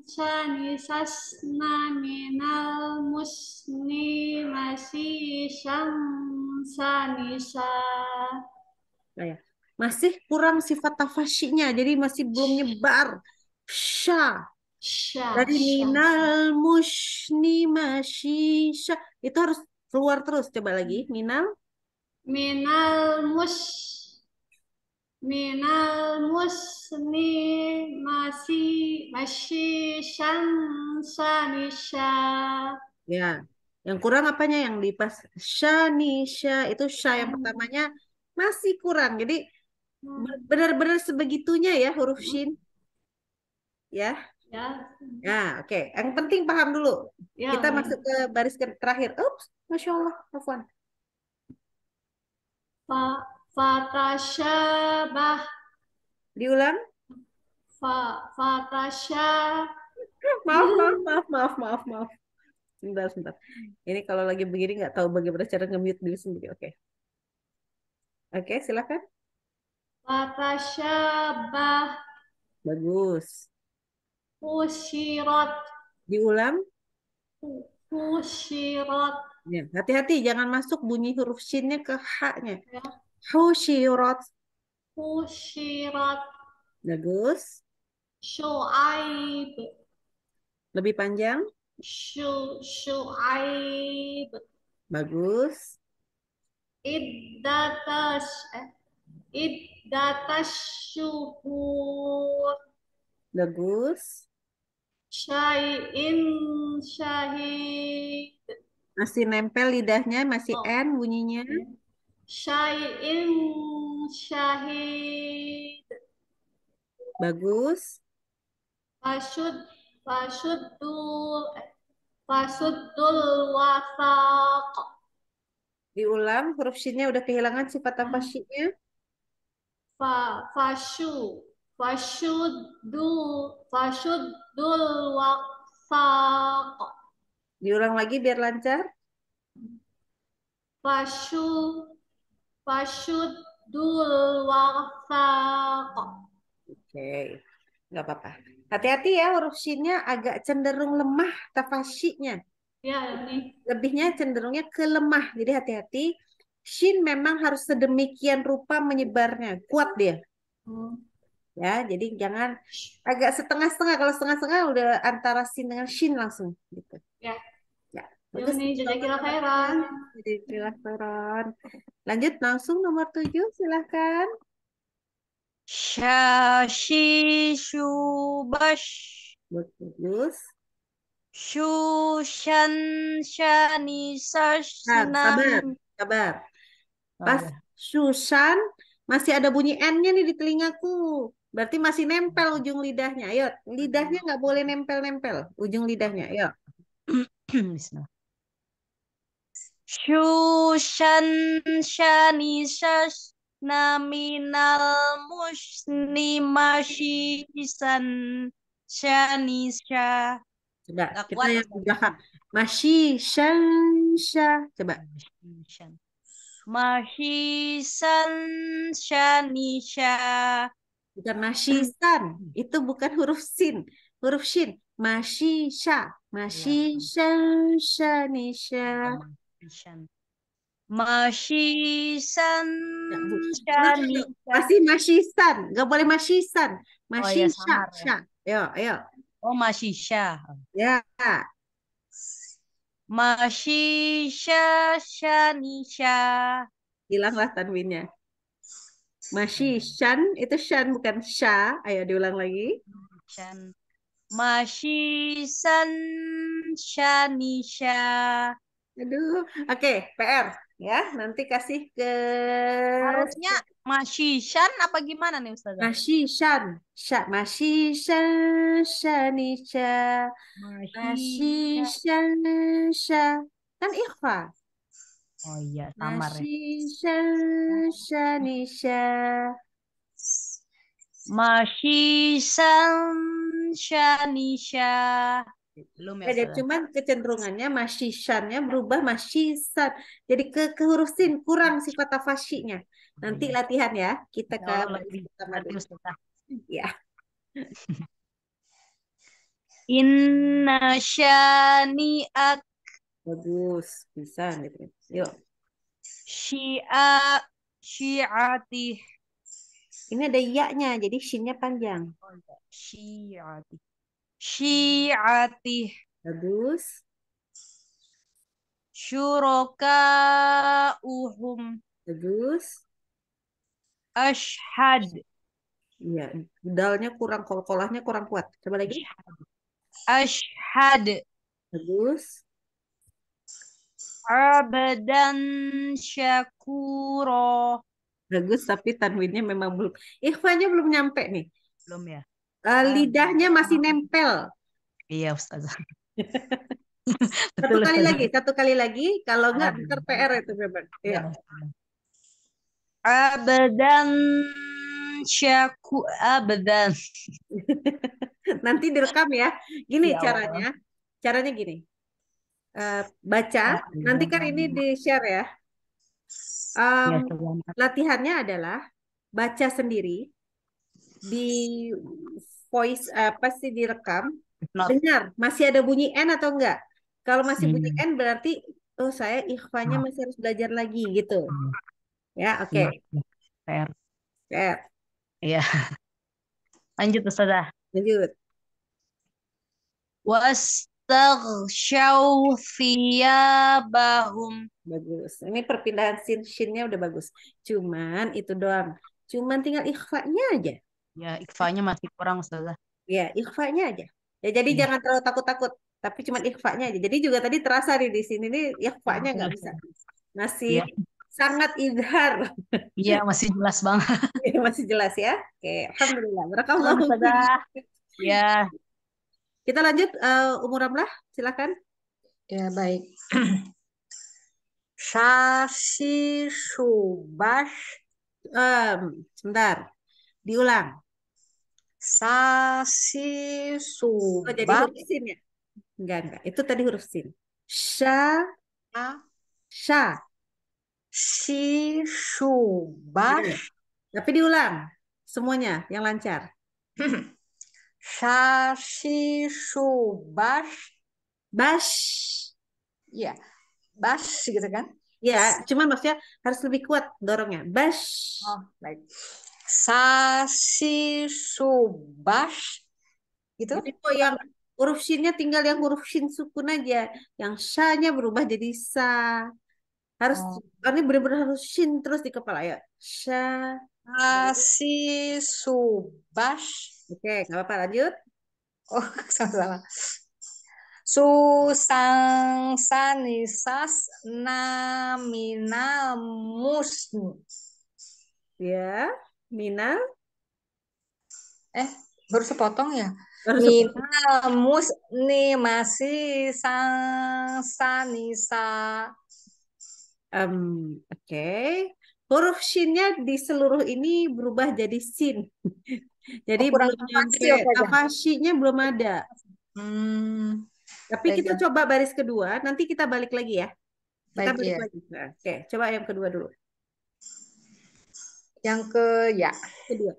Sani sasna minal musni masih syamsanisa. sa. Nah, ya. Masih kurang sifat tafasinya, jadi masih belum nyebar. Sya. Dari minal musni masih Itu harus keluar terus. Coba lagi. Hmm. Minal. Minal musni minal musni masih masih shanisha Ya, yang kurang apanya yang di pas shanisha itu sya yang hmm. pertamanya masih kurang. Jadi hmm. benar-benar sebegitunya ya huruf hmm. shin. Ya. Ya. ya oke. Okay. Yang penting paham dulu. Ya, Kita ya. masuk ke baris terakhir. Ups, masya Allah, Pak Fatashabah. Diulang. Fa, fatasha. maaf, maaf, maaf, maaf, maaf, maaf. Sebentar, sebentar. Ini kalau lagi begini nggak tahu bagaimana cara nge-mute diri sendiri. Oke. Okay. Oke, okay, silakan. Fatashabah. Bagus. Fushirat. Diulang. Fushirat. Ya, hati-hati jangan masuk bunyi huruf shinnya ke haknya. Ya. Hushirat. Hushirat. Bagus. Shu'aib. Lebih panjang? Shu Shu'aib. Bagus. Iddatash. Eh, syuhur. Bagus. Syai'in syahid. Masih nempel lidahnya, masih oh. N bunyinya. Iya syai'in syahid. Bagus. Fasud fasudul fasudul wasaq. Diulang, huruf shinnya udah kehilangan sifat tanpa shinnya. Fa fasu fasudul fasudul wasaq. Diulang lagi biar lancar. Fasud Fasudul warfaq. Oke, okay. nggak apa-apa. Hati-hati ya huruf sinnya agak cenderung lemah tafasyiknya. Ya, ini. Lebihnya cenderungnya kelemah, Jadi hati-hati. Shin memang harus sedemikian rupa menyebarnya, kuat dia. Hmm. Ya, jadi jangan agak setengah-setengah. Kalau setengah-setengah udah antara sin dengan shin langsung gitu. Ya. Ini jazakillah khairan. Lanjut langsung nomor tujuh silahkan. Shashi shubash. Bagus. Shushan shani sashnan. sabar, sabar. Oh, Pas iya. Shushan masih ada bunyi N-nya nih di telingaku. Berarti masih nempel ujung lidahnya. Ayo, lidahnya nggak boleh nempel-nempel ujung lidahnya. Ayo. Bismillah. Shushan shani shash naminal musni shani sha Coba kita yang belakang. shan sha Coba. shani sha Bukan kan? san Itu bukan huruf sin. Huruf shin. Masyisya. Masyisya shani sha iya, Ya, hmm. Shan. Mashisan. Masih mashisan. Gak boleh mashisan. Mashisha. Oh, ya, sama, ya. Ayo, ayo. Oh, mashisha. Ya. Mashisha Shanisha. Hilanglah tanwinnya. Mashishan itu shan bukan sha. Ayo diulang lagi. Shan. Mashisan Shanisha. Aduh, oke, okay, PR ya. Nanti kasih ke harusnya Masishan apa gimana nih Ustazah? Masishan. Sha Masishan Shanisha. Masishan sha Kan ikhfa. Oh iya, samar ya. Masishan Shanisha. Masishan Shanisha belum ya. ya, cuman kecenderungannya masisannya berubah masisan Jadi ke kehurusin kurang sifat tafasinya. Nanti hmm. latihan ya. Kita ke oh, kita Ya. Inna syani'ak Bagus, bisa nih. Yuk. Syi'a syi'ati. Ini ada ya jadi shinnya panjang. Oh, iya. syi'ati syi'atih. Bagus. syuroka uhum Bagus. ashad Iya, dalnya kurang, kol-kolahnya kurang kuat. Coba lagi. ashad Bagus. Abadan syakuro. Bagus, tapi tanwinnya memang belum. Ikhfanya belum nyampe nih. Belum ya? uh, lidahnya masih nempel. Iya Ustazah. satu kali lagi, satu kali lagi. Kalau enggak, ntar PR itu memang. Iya. iya abadan syaku abadan. Nanti direkam ya. Gini ya caranya. Caranya gini. Uh, baca, ya nanti kan ini di-share ya. Um, latihannya adalah baca sendiri di voice uh, pasti direkam. Not. Benar, masih ada bunyi n atau enggak? Kalau masih bunyi hmm. n berarti oh saya ikhfanya masih harus belajar lagi gitu. Hmm. Ya, oke. Okay. Fair. Fair. Iya. Lanjut Ustazah. Lanjut. Wastaghsyaw bahum. Bagus. Ini perpindahan sin sinnya udah bagus. Cuman itu doang. Cuman tinggal ikhfanya aja. Ya, ikfanya masih kurang Ustazah. ya ikfanya aja. Ya jadi ya. jangan terlalu takut-takut, tapi cuma ikfanya aja. Jadi juga tadi terasa di di sini nih ikfanya nggak bisa. Iya. Masih ya. sangat idhar. Iya, masih jelas banget. Ya, masih jelas ya. Oke, alhamdulillah. Barakallahu Ustazah. Ya. Kita lanjut uh, Umur Ramlah, silakan. Ya, baik. Sasi Subas um, sebentar. Diulang. Sasi subak. Oh, jadi huruf sin ya? Enggak, enggak. Itu tadi huruf sin. Sha. Sha. Si subak. Ya? Tapi diulang semuanya yang lancar. Sasi subas. Bas. Ya. Bas gitu kan? Ya, cuman maksudnya harus lebih kuat dorongnya. Bas. Oh, baik. Sasi Subash gitu. Jadi kok yang huruf sinnya tinggal yang huruf sin sukun aja. Yang sanya berubah jadi sa. Harus oh. ini benar-benar harus shin terus di kepala ya. Sa Sasi Subash. Oke, nggak apa-apa lanjut. Oh, salah-salah Susang sanisas naminal musnu. Ya. Mina? Eh, baru sepotong ya? Mina mus ni masih sang sanisa. Um, Oke. Okay. Huruf shinnya di seluruh ini berubah jadi sin. jadi oh, belum nyampe ya, ya? apa shinnya belum ada. Hmm. Tapi kita ya. coba baris kedua, nanti kita balik lagi ya. Kita Baik, balik ya. lagi. Nah, oke, okay. coba yang kedua dulu. Yang ke ya. Kedua.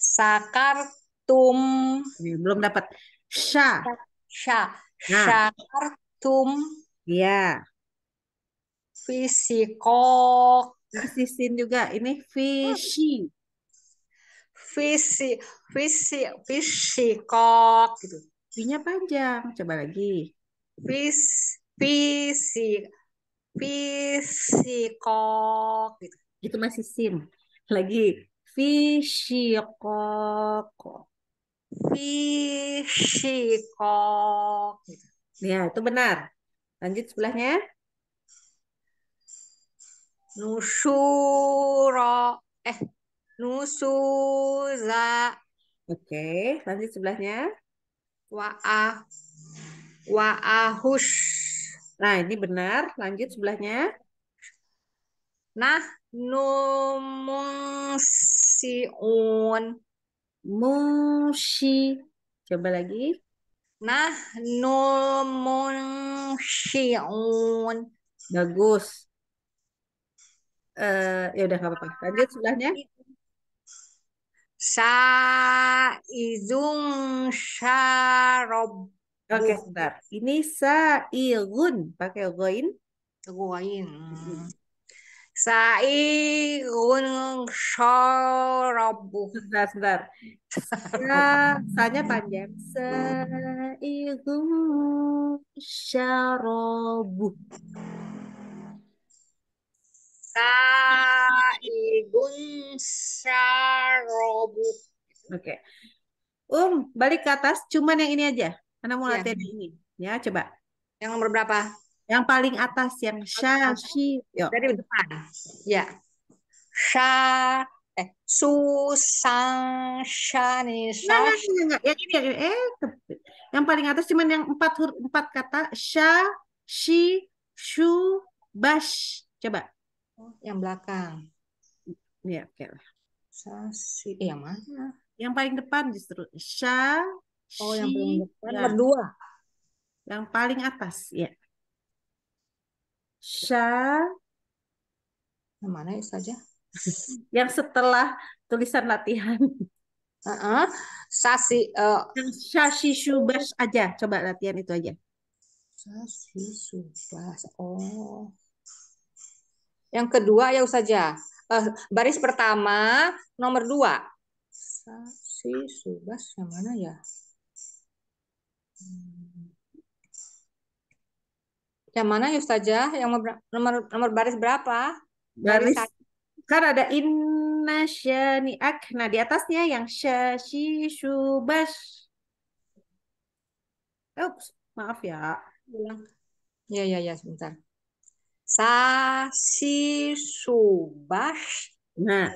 Sakartum. Belum dapat. sha sha nah. sakar ya ya Fisiko. Kasisin juga. Ini fisi fisi fisi fisikok gitu. visi panjang. Coba lagi. fis fisik fisikok gitu. masih sin lagi fi fisikok ya itu benar lanjut sebelahnya nusuro eh nusuza oke okay, lanjut sebelahnya waah waahush nah ini benar lanjut sebelahnya nah numunsiun musi coba lagi nah numunsiun bagus uh, ya udah nggak apa-apa lanjut sebelahnya saizung, syarob. Oke, okay, sebentar. Ini sa saizun pakai goin. Goin. Hmm. Sa'irun syarabu. Sebentar, sebentar. Sa, sanya panjang. Sa'irun syarabu. Sa'irun syarabu. Oke. Okay. Um, balik ke atas. Cuman yang ini aja. Karena mau iya. latihan ya. ini. Ya, coba. Yang nomor berapa? Yang paling atas yang sha, shi, yuk. Dari depan. Ya. Sha, eh, su, sang, sha, nih, sha. yang ini, yang ini. Eh, yang paling atas cuman yang empat huruf empat kata sha, shi, shu, bash. Coba. Oh, yang belakang. Ya, oke lah. Sha, shi, eh, yang mana? Yang paling depan justru sha, Oh, shi, yang paling depan berdua. Ya. Yang paling atas, ya sha, yang mana ya saja yang setelah tulisan latihan uh -uh. sasi uh, eh, sasi subas aja coba latihan itu aja sasi subas oh yang kedua ya saja uh, eh, baris pertama nomor dua sasi subas yang mana ya hmm. Yang mana ya saja. Yang nomor nomor baris berapa? Baris, baris kan ada inna syani Nah, di atasnya yang syashi syubas. Ups, maaf ya. Ya, ya, ya, sebentar. Sasi subash. Nah,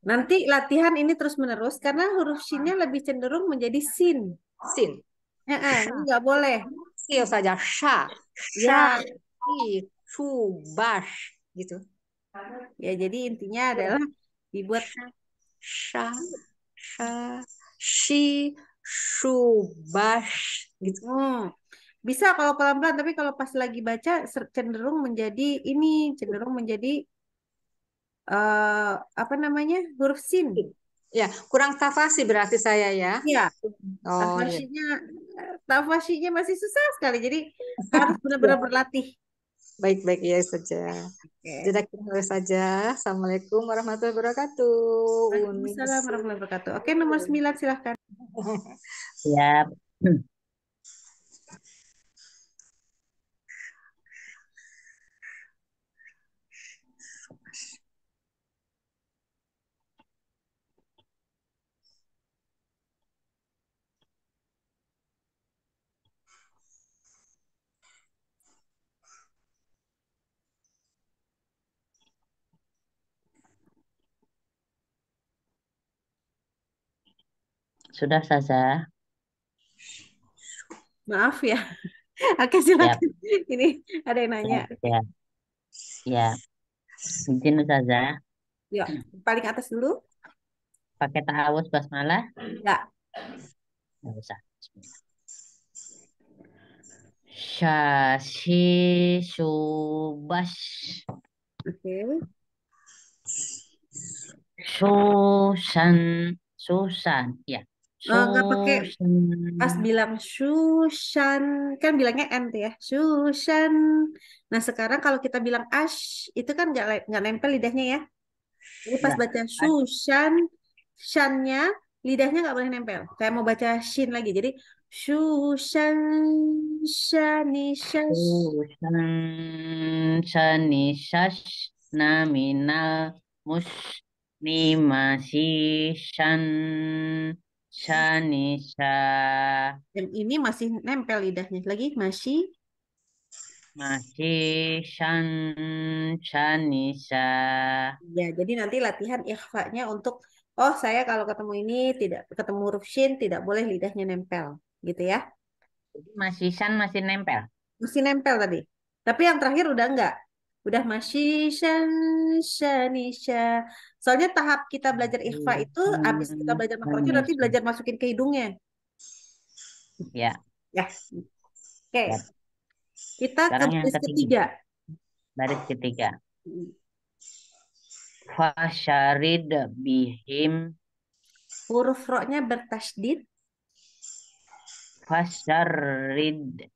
nanti latihan ini terus menerus karena huruf sinnya lebih cenderung menjadi sin. Sin. Eh, eh, nggak boleh. Iya saja sha, sha, i, gitu. Ya jadi intinya adalah dibuat sha, sha, shi, shu, gitu. Hmm. Bisa kalau pelan-pelan tapi kalau pas lagi baca cenderung menjadi ini, cenderung menjadi uh, apa namanya? huruf sin. Ya, kurang tafasi berarti saya ya. Iya. Oh, tafasinya nafasinya masih susah sekali. Jadi harus benar-benar berlatih. Baik-baik iya, ya saja. Okay. Jeda kita saja. Assalamualaikum warahmatullahi wabarakatuh. Waalaikumsalam warahmatullahi wabarakatuh. Oke, nomor 9 silahkan. Siap. Sudah saja Maaf ya. Oke silakan. Ya. Ini ada yang nanya. Ya. Ya. ya. Izin saja Ya, paling atas dulu. Pakai ta'awuz basmalah? Enggak. Ya. Enggak ya, usah. Bismillah. Shashi subash. Okay. Susan, Susan, ya. Oh, nggak oh, pakai pas bilang Shushan kan bilangnya n ya Shushan nah sekarang kalau kita bilang ash itu kan nggak nggak nempel lidahnya ya jadi pas ya. baca Shushan shannya lidahnya nggak boleh nempel kayak mau baca shin lagi jadi Shushan Shanishash shash Shushan shani naminal muslimasi shan Shanisha. Yang ini masih nempel lidahnya. Lagi masih masih shan Shanisha. Ya, jadi nanti latihan ikhfa-nya untuk oh saya kalau ketemu ini tidak ketemu huruf shin tidak boleh lidahnya nempel, gitu ya. Jadi masih shan masih nempel. Masih nempel tadi. Tapi yang terakhir udah enggak udah masih nisha soalnya tahap kita belajar ikhfa hmm, itu hmm, habis kita hmm, belajar makronya nanti belajar masukin ke hidungnya ya ya oke okay. Ya. kita Sekarang ke baris ketiga. ketiga baris ketiga fasharid bihim huruf roknya bertasdid fasharid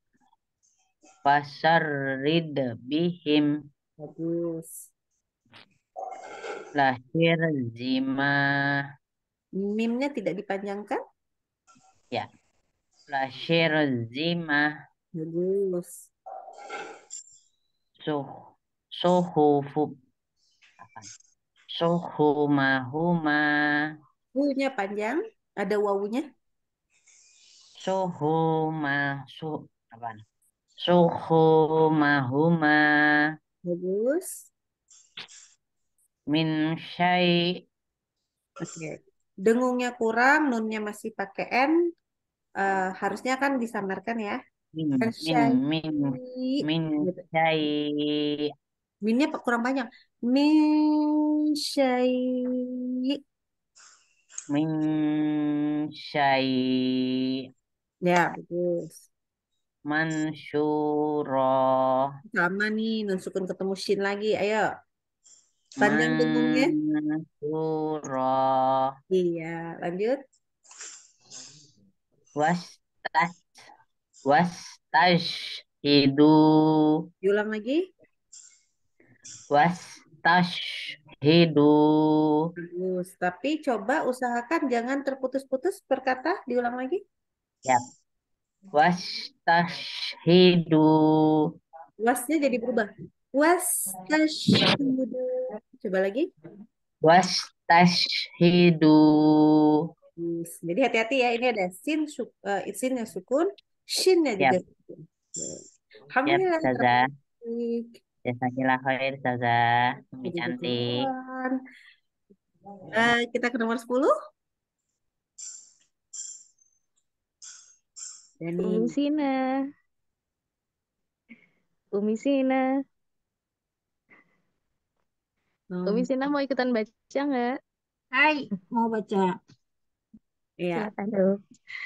fasharid bihim Bagus. Lahir zima. Mimnya tidak dipanjangkan? Ya. Lahir zima. Bagus. Suh. Suhufu. Apa? Suhumahuma. Hunya panjang? Ada wawunya? ma Su. Apa? mahuma Bagus. Min syai. Oke. Okay. Dengungnya kurang, nunnya masih pakai n. Uh, harusnya kan disamarkan ya. Min, kan min syai. min, min, min gitu. syai. Minnya kurang banyak. Min syai. Min syai. Ya, bagus. Mansyura. Sama nih, nunsukun ketemu shin lagi. Ayo. Panjang punggungnya. Mansyura. Iya, lanjut. was tas was tas Hidu. Diulang lagi. tas Hidu. Bagus. Tapi coba usahakan jangan terputus-putus berkata. Diulang lagi. Ya. Yep. Wastashhidu. Wasnya jadi berubah. Wastashhidu. Coba lagi. Wastashhidu. Jadi hati-hati ya, ini ada sin, suk, uh, eh, sin yang sukun, shinnya juga. Yep. Alhamdulillah. Yep, Jazakallah khair, Saza. Cantik. Uh, kita ke nomor 10. Dani. Umi Sina. Umi Sina. Hmm. Umi Sina mau ikutan baca nggak? Hai, mau baca. Iya.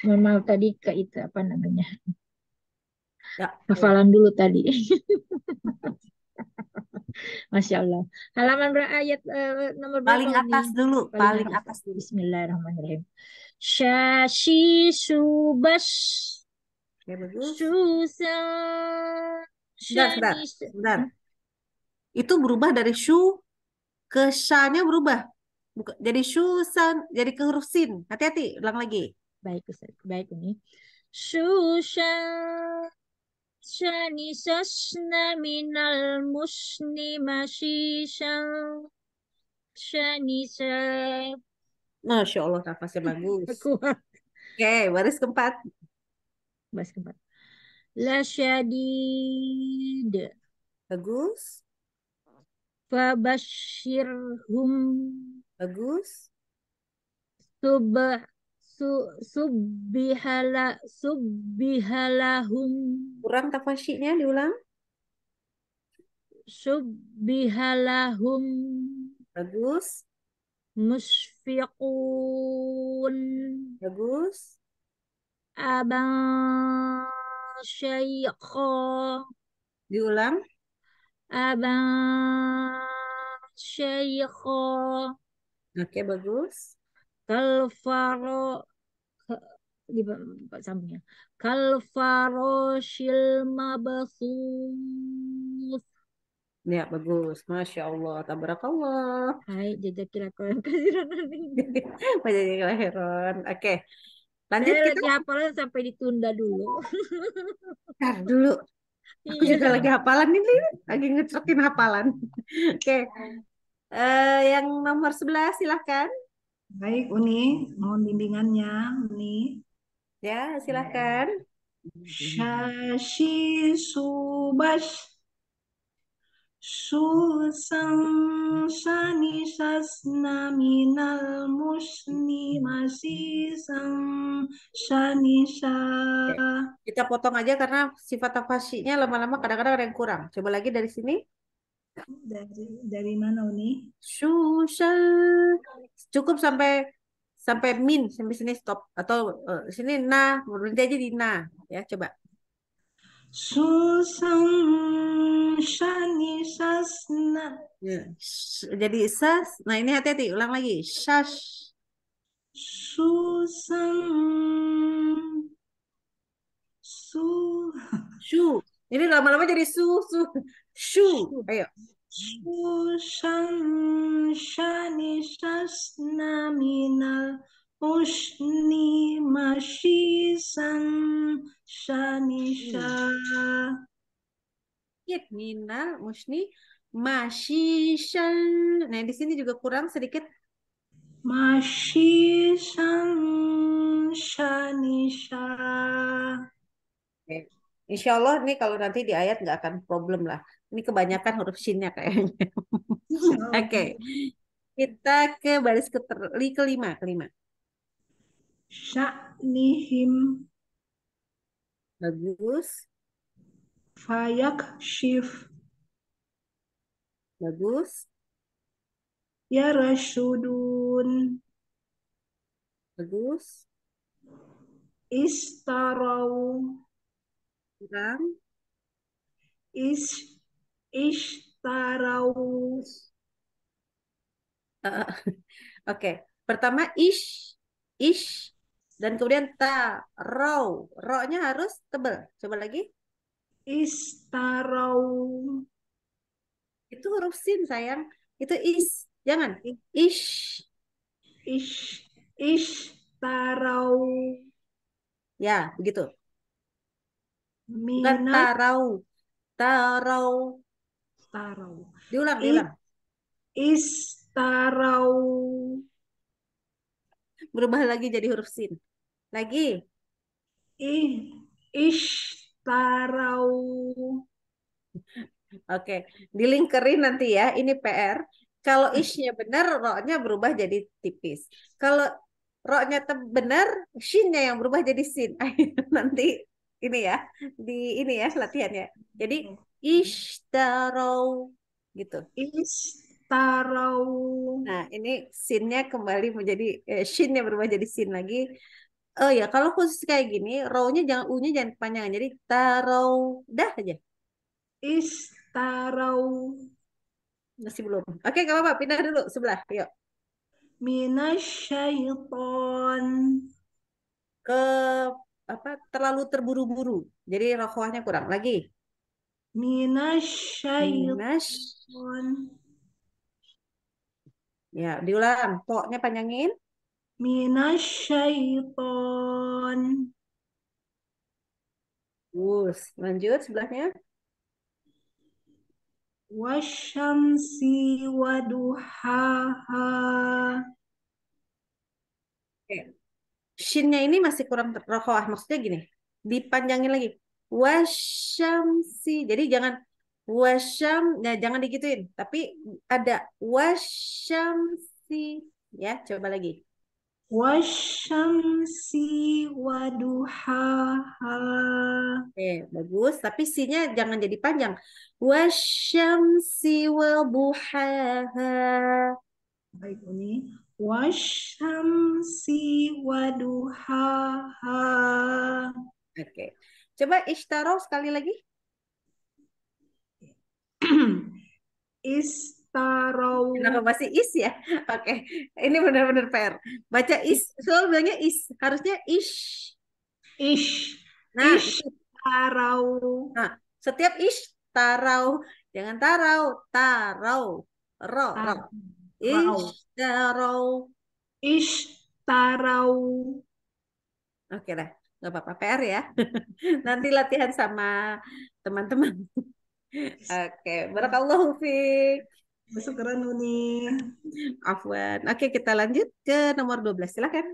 Mohon mau tadi ke itu apa namanya? Ya. Hafalan ya. dulu tadi. Masya Allah. Halaman berayat uh, eh, nomor berapa Paling atas ini? dulu. Paling, Paling atas. atas Bismillahirrahmanirrahim. Shashi subas Ya, bagus. Susah. Itu berubah dari shu ke sha-nya berubah. Buka, jadi susan jadi ke huruf sin. Hati-hati, ulang lagi. Baik, Ustaz. Baik ini. susan Shani sasna minal musni masyisan. Shani sa. Masya Allah, nafasnya bagus. Oke, okay, baris keempat bahasa keempat. La syadid. Bagus. Fabashirhum. Bagus. Subah su, subbihala subbihalahum. Kurang tafasyiknya diulang. Subbihalahum. Bagus. Musfiqun. Bagus abang syaikho diulang abang syaikho oke okay, bagus kalfaro di sampingnya silma basus Ya, bagus. Masya Allah. Tabarakallah. Hai, jazakilah kasiran Jazakilah khairan. Oke. Okay. Lanjut Saya kita lagi hafalan sampai ditunda dulu. Ntar dulu. Aku iya. juga lagi hafalan ini, lagi ngecokin hafalan. Oke. Okay. Uh, eh, yang nomor 11 silahkan. Baik, Uni, mohon bimbingannya, Uni. Ya, silahkan. Shashi Subash Susan shanisasna minal musni masih masisan shanisa. Kita potong aja karena sifat afasinya lama-lama kadang-kadang ada yang kurang. Coba lagi dari sini. Dari dari mana nih? Susan. Cukup sampai sampai min sampai sini stop atau uh, sini nah berhenti aja di nah ya coba. Susan Shani Sasna. Ya. Jadi sas. Nah ini hati-hati. Ulang lagi. Shash. Susan. Su. Su. Ini lama-lama jadi su su. Su. Ayo. Susan Shani Sasna minal Ushni San shanisha. Hmm. Sedikit iya, minal ushni san, Nah, di sini juga kurang sedikit. San shanisha. Okay. Insya Allah nih kalau nanti di ayat nggak akan problem lah. Ini kebanyakan huruf sinnya kayaknya. Oke. okay. Kita ke baris ke kelima, kelima sya'nihim bagus fayak shif bagus ya rasudun bagus istarau kurang is istarau uh, oke okay. pertama ish ish dan kemudian ta, row. Ro-nya harus tebel. Coba lagi. Istarau. Itu huruf sin, sayang. Itu is. Jangan. Ish. Ish. Ish. Tarau. Ya, begitu. Bukan tarau. Tarau. Tarau. Diulang, diulang. Istarau berubah lagi jadi huruf sin. Lagi. Ih, ishtarau. Oke, dilingkerin nanti ya. Ini PR. Kalau hmm. ishnya benar, roknya berubah jadi tipis. Kalau roknya benar, shinnya yang berubah jadi sin. nanti ini ya, di ini ya latihannya. Jadi hmm. ishtarau gitu. Ish tarau. Nah, ini sinnya kembali menjadi eh, shin berubah jadi sin lagi. Oh ya, kalau khusus kayak gini, raunya jangan u-nya jangan kepanjangan. Jadi tarau dah aja. tarau. Masih belum. Oke, gak apa-apa. Pindah dulu sebelah. Yuk. Minasyaiton. Ke apa terlalu terburu-buru. Jadi rokhwahnya kurang lagi. Minasyaiton. Minasyaiton. Ya, diulang. Poknya panjangin. Minasyaiton. Wus, lanjut sebelahnya. Wasyamsi waduhaha. Oke. Shinnya ini masih kurang rokoah. Maksudnya gini, dipanjangin lagi. Wasyamsi. Jadi jangan washam nah ya, jangan digituin tapi ada washam si, ya coba lagi washam si, waduha oke bagus tapi sinya jangan jadi panjang washam si, waduhaha baik ini si, waduha oke coba istaroh sekali lagi Istarau. Kenapa masih is ya? Oke, okay. ini benar-benar PR. Baca is, soal bilangnya is, harusnya ish. Ish. Nah, tarau. Nah, setiap ish tarau, jangan tarau, tarau, ro, ro. Ish tarau, ish tarau. Oke okay, dah, nggak apa-apa PR ya. Nanti latihan sama teman-teman. Oke, iya. barakallahu fiik. Syukran Uni. Afwan. Oke, kita lanjut ke nomor 12. Silakan.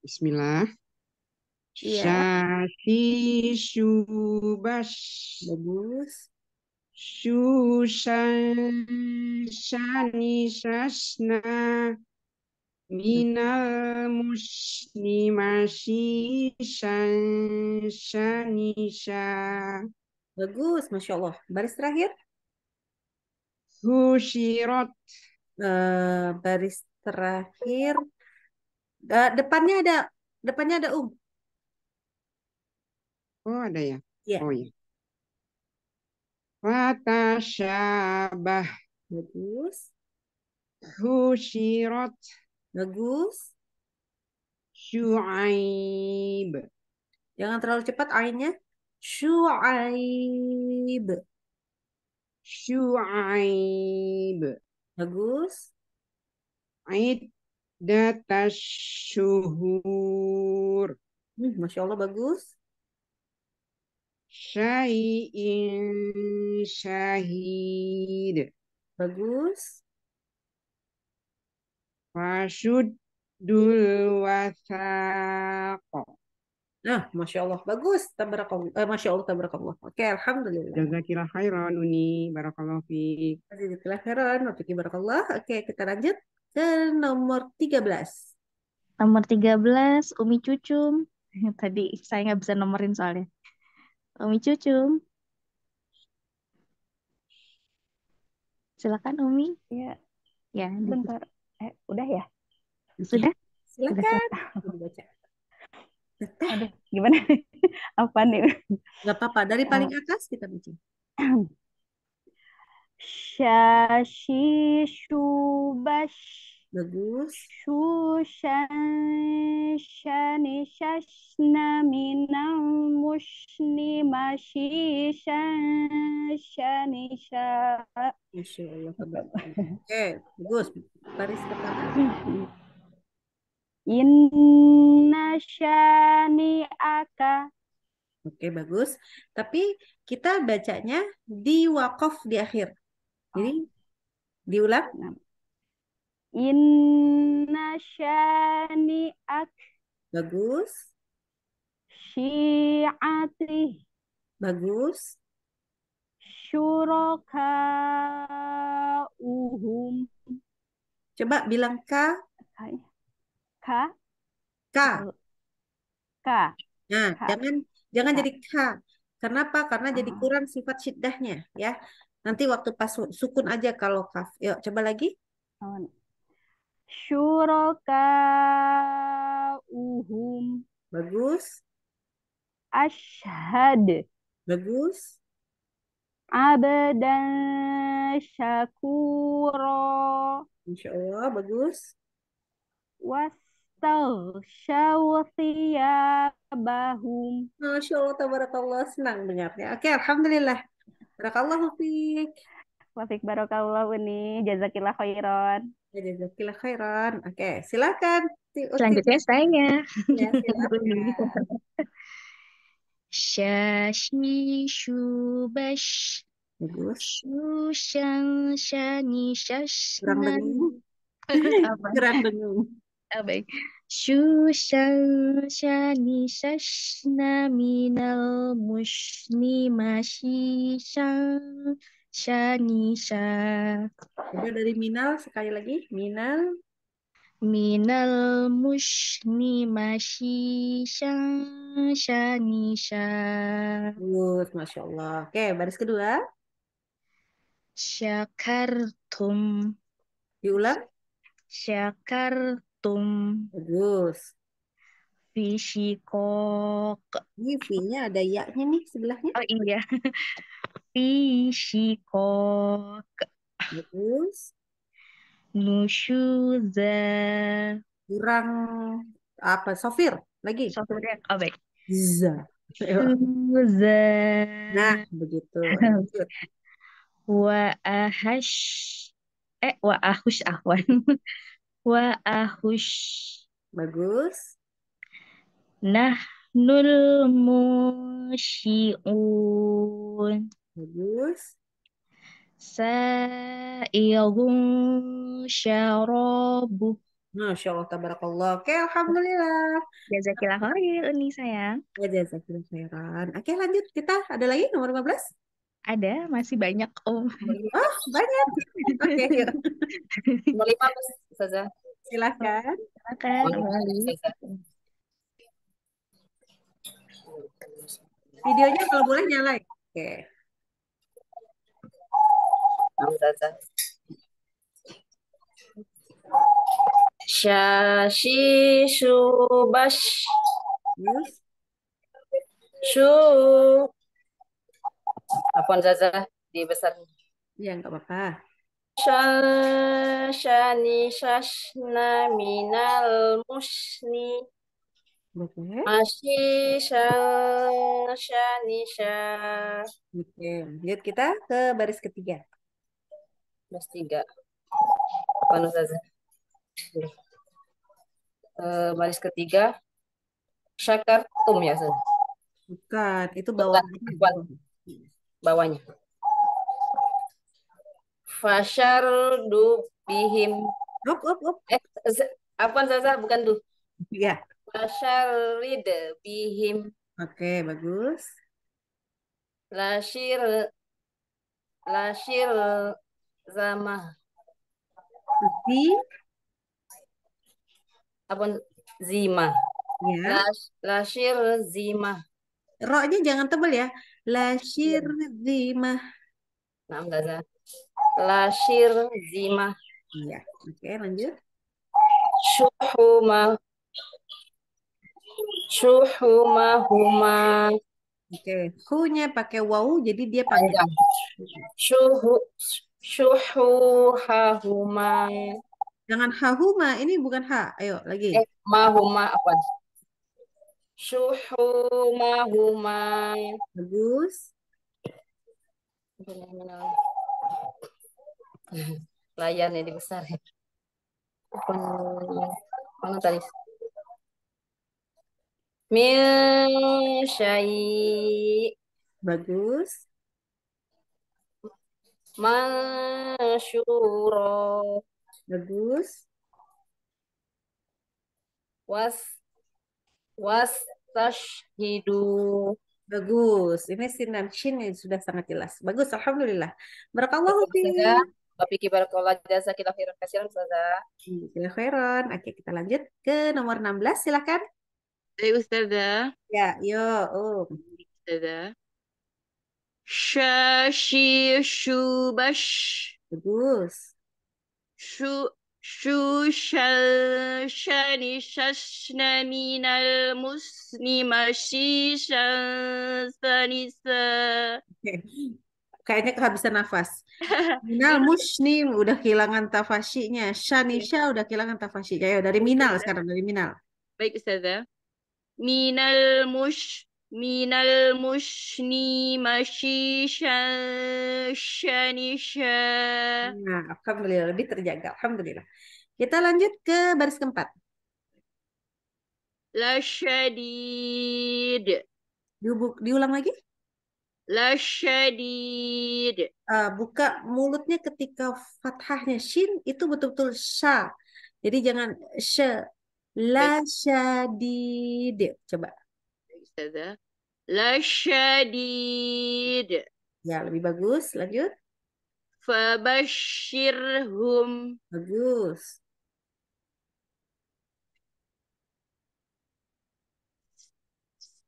Bismillah. Ya. syubash. Bagus. Syushan shani minal musni masyi shan shanisha. Bagus, Masya Allah. Baris terakhir? hushirot Uh, eh, baris terakhir. Uh, depannya ada, depannya ada um. Oh ada ya? Iya. Yeah. Oh ya. Fatasyabah. Bagus. hushirot Bagus. shu'aib Jangan terlalu cepat ainnya. Shu'aib. Shu'aib. Bagus. Iddatashuhur. shuhur Hmm, Masya Allah bagus. Syai'in syahid. Bagus. Fasudul wasaq. Nah, masya Allah bagus, tabarakallah, eh, masya Allah tabarakallah. Oke, alhamdulillah. Jazakilah khairan uni, barakallah fi. Jazakilah khairan, wafiki barakallah. Oke, kita lanjut ke nomor 13. Nomor 13, Umi Cucum. Tadi saya nggak bisa nomorin soalnya. Umi Cucum. Silakan Umi. Ya. Ya, bentar. Eh, udah ya? Sudah? Silakan. Sudah. Aduh, gimana Apa nih? Gak apa-apa. Dari paling eh. atas kita baca. Shashi shubash. Bagus. Shushani shashna minam mushni mashishan Shashani sha. Oke, bagus. Paris pertama. Inna syani aka. Oke, bagus. Tapi kita bacanya di wakaf di akhir. Jadi diulang. Inna syani ak. Bagus. Syiati. Bagus. Syuroka uhum. Coba bilang ka. Hai. K K K nah K. jangan jangan K. jadi K kenapa karena jadi ah. kurang sifat syiddahnya ya nanti waktu pas sukun aja kalau kaf yuk coba lagi syuraka uhum bagus ashad bagus abadan syakuro Insya bagus was Tawsyaw thiyabahum. Masya Allah, tabarakallah. Senang dengarnya. Oke, Alhamdulillah. Barakallah, fiqh. Wafik barakallah, Uni. Jazakillah khairan. Ya, jazakillah khairan. Oke, silakan. Oh, Selanjutnya saya. Ya, Shashi shubash. Shushan shani shashnan. Kurang dengung. Kurang dengung baik. Ya? Shushani shashna minal mushni shani shanisha. Coba dari minal sekali lagi. Minal. Minal mushni shani shanisha. Good, Masya Allah. Oke, baris kedua. Syakartum. Diulang. Syakartum antum bagus fisikok ini v-nya ada ya-nya nih sebelahnya oh iya fisikok bagus Nushuza. kurang apa sofir lagi sofir ya oh, baik za nusyuza nah begitu wa ahash eh wa ahush ahwan wa ahush. Bagus. nah nul musyi'un. Bagus. Sa'irun syarabu. Masya Allah, tabarakallah. Oke, Alhamdulillah. Jazakillah khair, ini sayang. Ya, jazakillah khairan. Oke, lanjut. Kita ada lagi nomor 15? Ada, masih banyak Om. Oh, banyak. Oke, okay. Silakan. Silakan. Videonya kalau boleh nyalain. Ya? Oke. Okay. Shashi Shubash. Shu Afwan Zaza besar, Ya, enggak apa-apa. Shani shashna minal musni. Betul. Masih shani Betul. Lihat kita ke baris ketiga. Baris tiga. Afwan Zaza. Uh, baris ketiga syakartum ya Bukan, itu bawah. Bukan bawahnya. Fashar du bihim. Up, up, up. Eh, apa Zaza, bukan tuh. Iya. Yeah. Fashar rid bihim. Oke, okay, bagus. Lashir Lashir Zama. Di apa Zima. Ya. Lash, lashir Zima. Roknya jangan tebel ya. Lashir nama Nah, Gaza. Lashir Zima. Iya. Oke, okay, lanjut. Shuhuma. Shuhuma huma. Oke, okay. hunya pakai wau jadi dia panjang. Shuhu, ha huma. Jangan huma, ini bukan ha. Ayo lagi. Eh, huma apa? Syuhumahuma. Bagus. Layarnya dibesar. Mana hmm, tadi? Min Bagus. Masyuro. Bagus. Was was tashhidu. Bagus. Ini sinan shin ini sudah sangat jelas. Bagus. Alhamdulillah. Barakallahu Tapi Bapiki barakallah jasa kita khairan kasihan Ustazah. Kita khairan. Oke, kita lanjut ke nomor 16 silakan. Ayo Ustazah. Ya, yo. Um. Ustazah. Shashi shubash. Bagus. Shu شوشا شن ششن من المسلم شيشا Oke, kayaknya kehabisan nafas. Minal musnim udah kehilangan tafasinya. Shanisha udah kehilangan tafasinya. Ayo dari Minal sekarang dari Minal. Baik Ustazah. Minal mush minal musni masyishan syanisha. Nah, alhamdulillah lebih terjaga. Alhamdulillah. Kita lanjut ke baris keempat. Lasyadid. Dibuk, diulang lagi? Lasyadid. Uh, ah, buka mulutnya ketika fathahnya shin itu betul-betul sha. Jadi jangan she. Lasyadid. Coba. Ustazah. Lasyadid. Ya, lebih bagus. Lanjut. Fabashirhum. Bagus.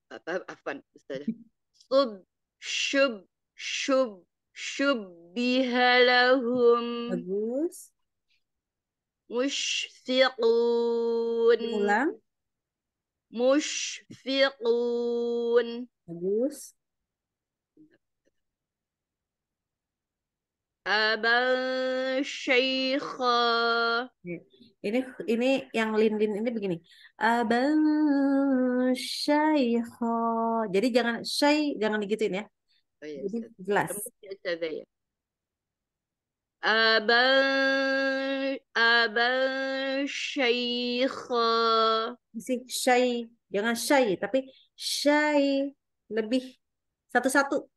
Apa, apa, Ustazah? Sub, shub, shub, shubbihalahum. Bagus. Mushfiqun. Ulang. Mushfiqun. Bagus. Abang Ini ini yang lin ini begini. abang Syekh. Jadi jangan Syekh jangan digituin ya. Oh, iya. Jadi jelas. أبا أبا syaikha. masih syai, jangan syai tapi syai lebih satu-satu.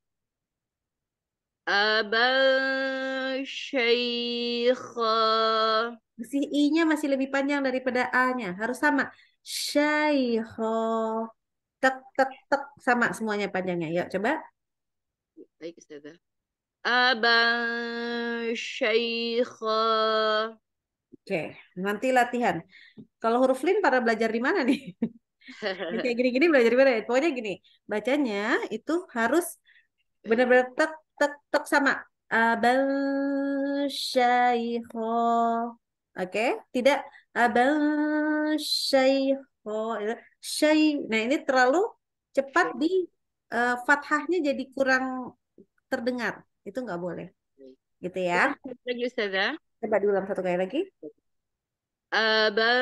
Abang syaikha. Masih i-nya masih lebih panjang daripada a-nya. Harus sama. Syaikha. Tek tek tek sama semuanya panjangnya. Yuk coba. Baik, Ustazah aban syaikha. Oke, nanti latihan. Kalau huruf lin pada belajar di mana nih? kayak gini-gini belajar di mana? Ya? Pokoknya gini, bacanya itu harus benar-benar tek tek tek sama abal Oke, tidak abal syaikho. Syai. Nah, ini terlalu cepat di uh, fathahnya jadi kurang terdengar. Itu nggak boleh. Gitu ya. Lagi Ustazah. Coba diulang satu kali lagi. Eh, Abah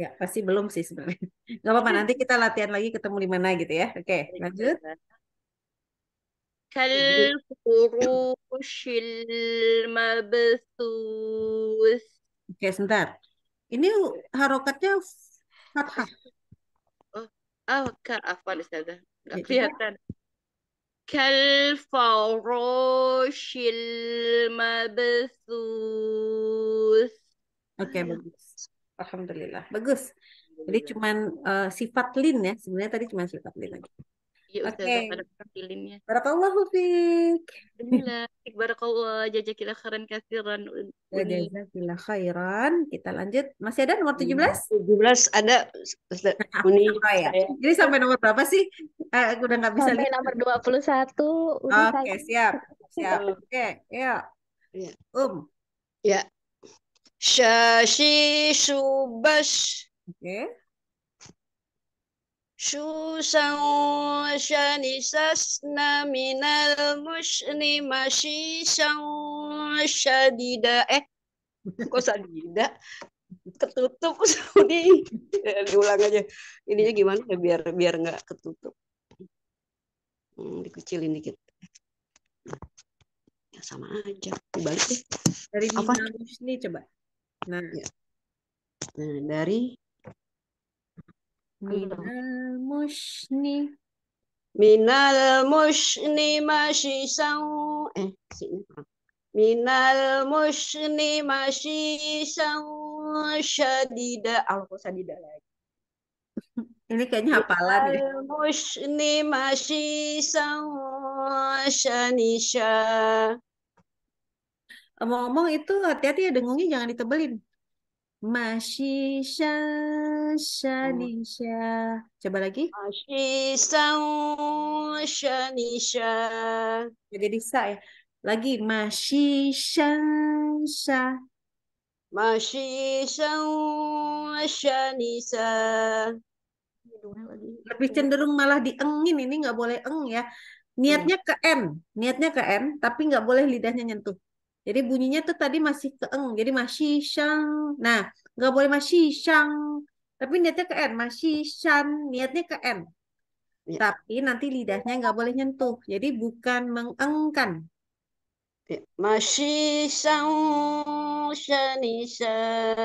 Ya, pasti belum sih sebenarnya. Gak apa-apa, nanti kita latihan lagi ketemu di mana gitu ya. Oke, lanjut. Kal Oke, sebentar. Ini harokatnya fathah. Oh, oh, afwan Ustazah. Gitu ya. kelihatan. Kal mabthus. Oke, iya. bagus. Alhamdulillah. Bagus. Jadi cuman uh, sifat lin ya. Sebenarnya tadi cuman sifat lin lagi. Iya, okay. Ustazah filinnya. Barakallahu fiik. Bismillah. Barakallah. jazakillahu khairan kasiran. Jazakillahu khairan. Kita lanjut. Masih ada nomor 17? 17 hmm, ada Ustaz Uni. ya? Jadi sampai nomor berapa sih? Eh, udah nggak bisa sampai lihat. nomor 21. Oke, okay, siap. Siap. Oke, okay, ya. Iya. Um. Ya. Syashi subash. Oke. Okay. شوسا وشنسسنا من المشن مشيسا شديدا eh kok sadida ketutup Saudi eh, diulang aja ininya gimana ya biar biar nggak ketutup hmm, dikecilin dikit ya sama aja dibalik deh dari apa ini coba nah. Ya. nah dari Minal musni. Minal musni masyisau. Eh, sini. Eh, Minal musni masyisau syadida. Aku syadida lagi. Ini kayaknya hafalan ya. Minal musni masyisau syanisha. Omong-omong itu hati-hati ya dengungnya jangan ditebelin. Masisha Shanisha. Coba lagi. Masisha Shanisha. Jadi sa ya. Lagi masih Sha. Masisha Lebih cenderung malah diengin ini nggak boleh eng ya. Niatnya ke N, niatnya ke N, tapi nggak boleh lidahnya nyentuh. Jadi bunyinya tuh tadi masih ke eng, jadi masih shang. Nah, nggak boleh masih shang, tapi niatnya ke n, masih shan, niatnya ke n. Ya. Tapi nanti lidahnya nggak boleh nyentuh, jadi bukan mengengkan. Ya. Masih syang syanisa.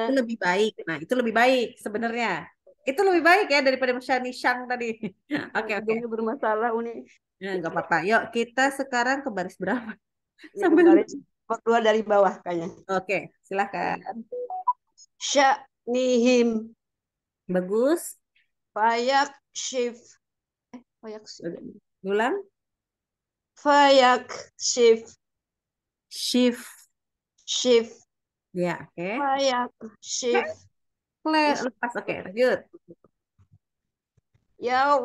Itu lebih baik. Nah, itu lebih baik sebenarnya. Itu lebih baik ya daripada Shang tadi. Oke, oke. Okay, bermasalah Uni. Ya, nggak apa-apa. Yuk, kita sekarang ke baris berapa? Ya, Sampai keluar dari bawah kayaknya. Oke, silahkan. Sya'nihim. Bagus. Fayak shift. Eh, fayak shift. Ulan. Fayak shift. Shift. Shift. Ya, oke. Okay. Fayak shift. Play, lepas, oke, okay, good. Ya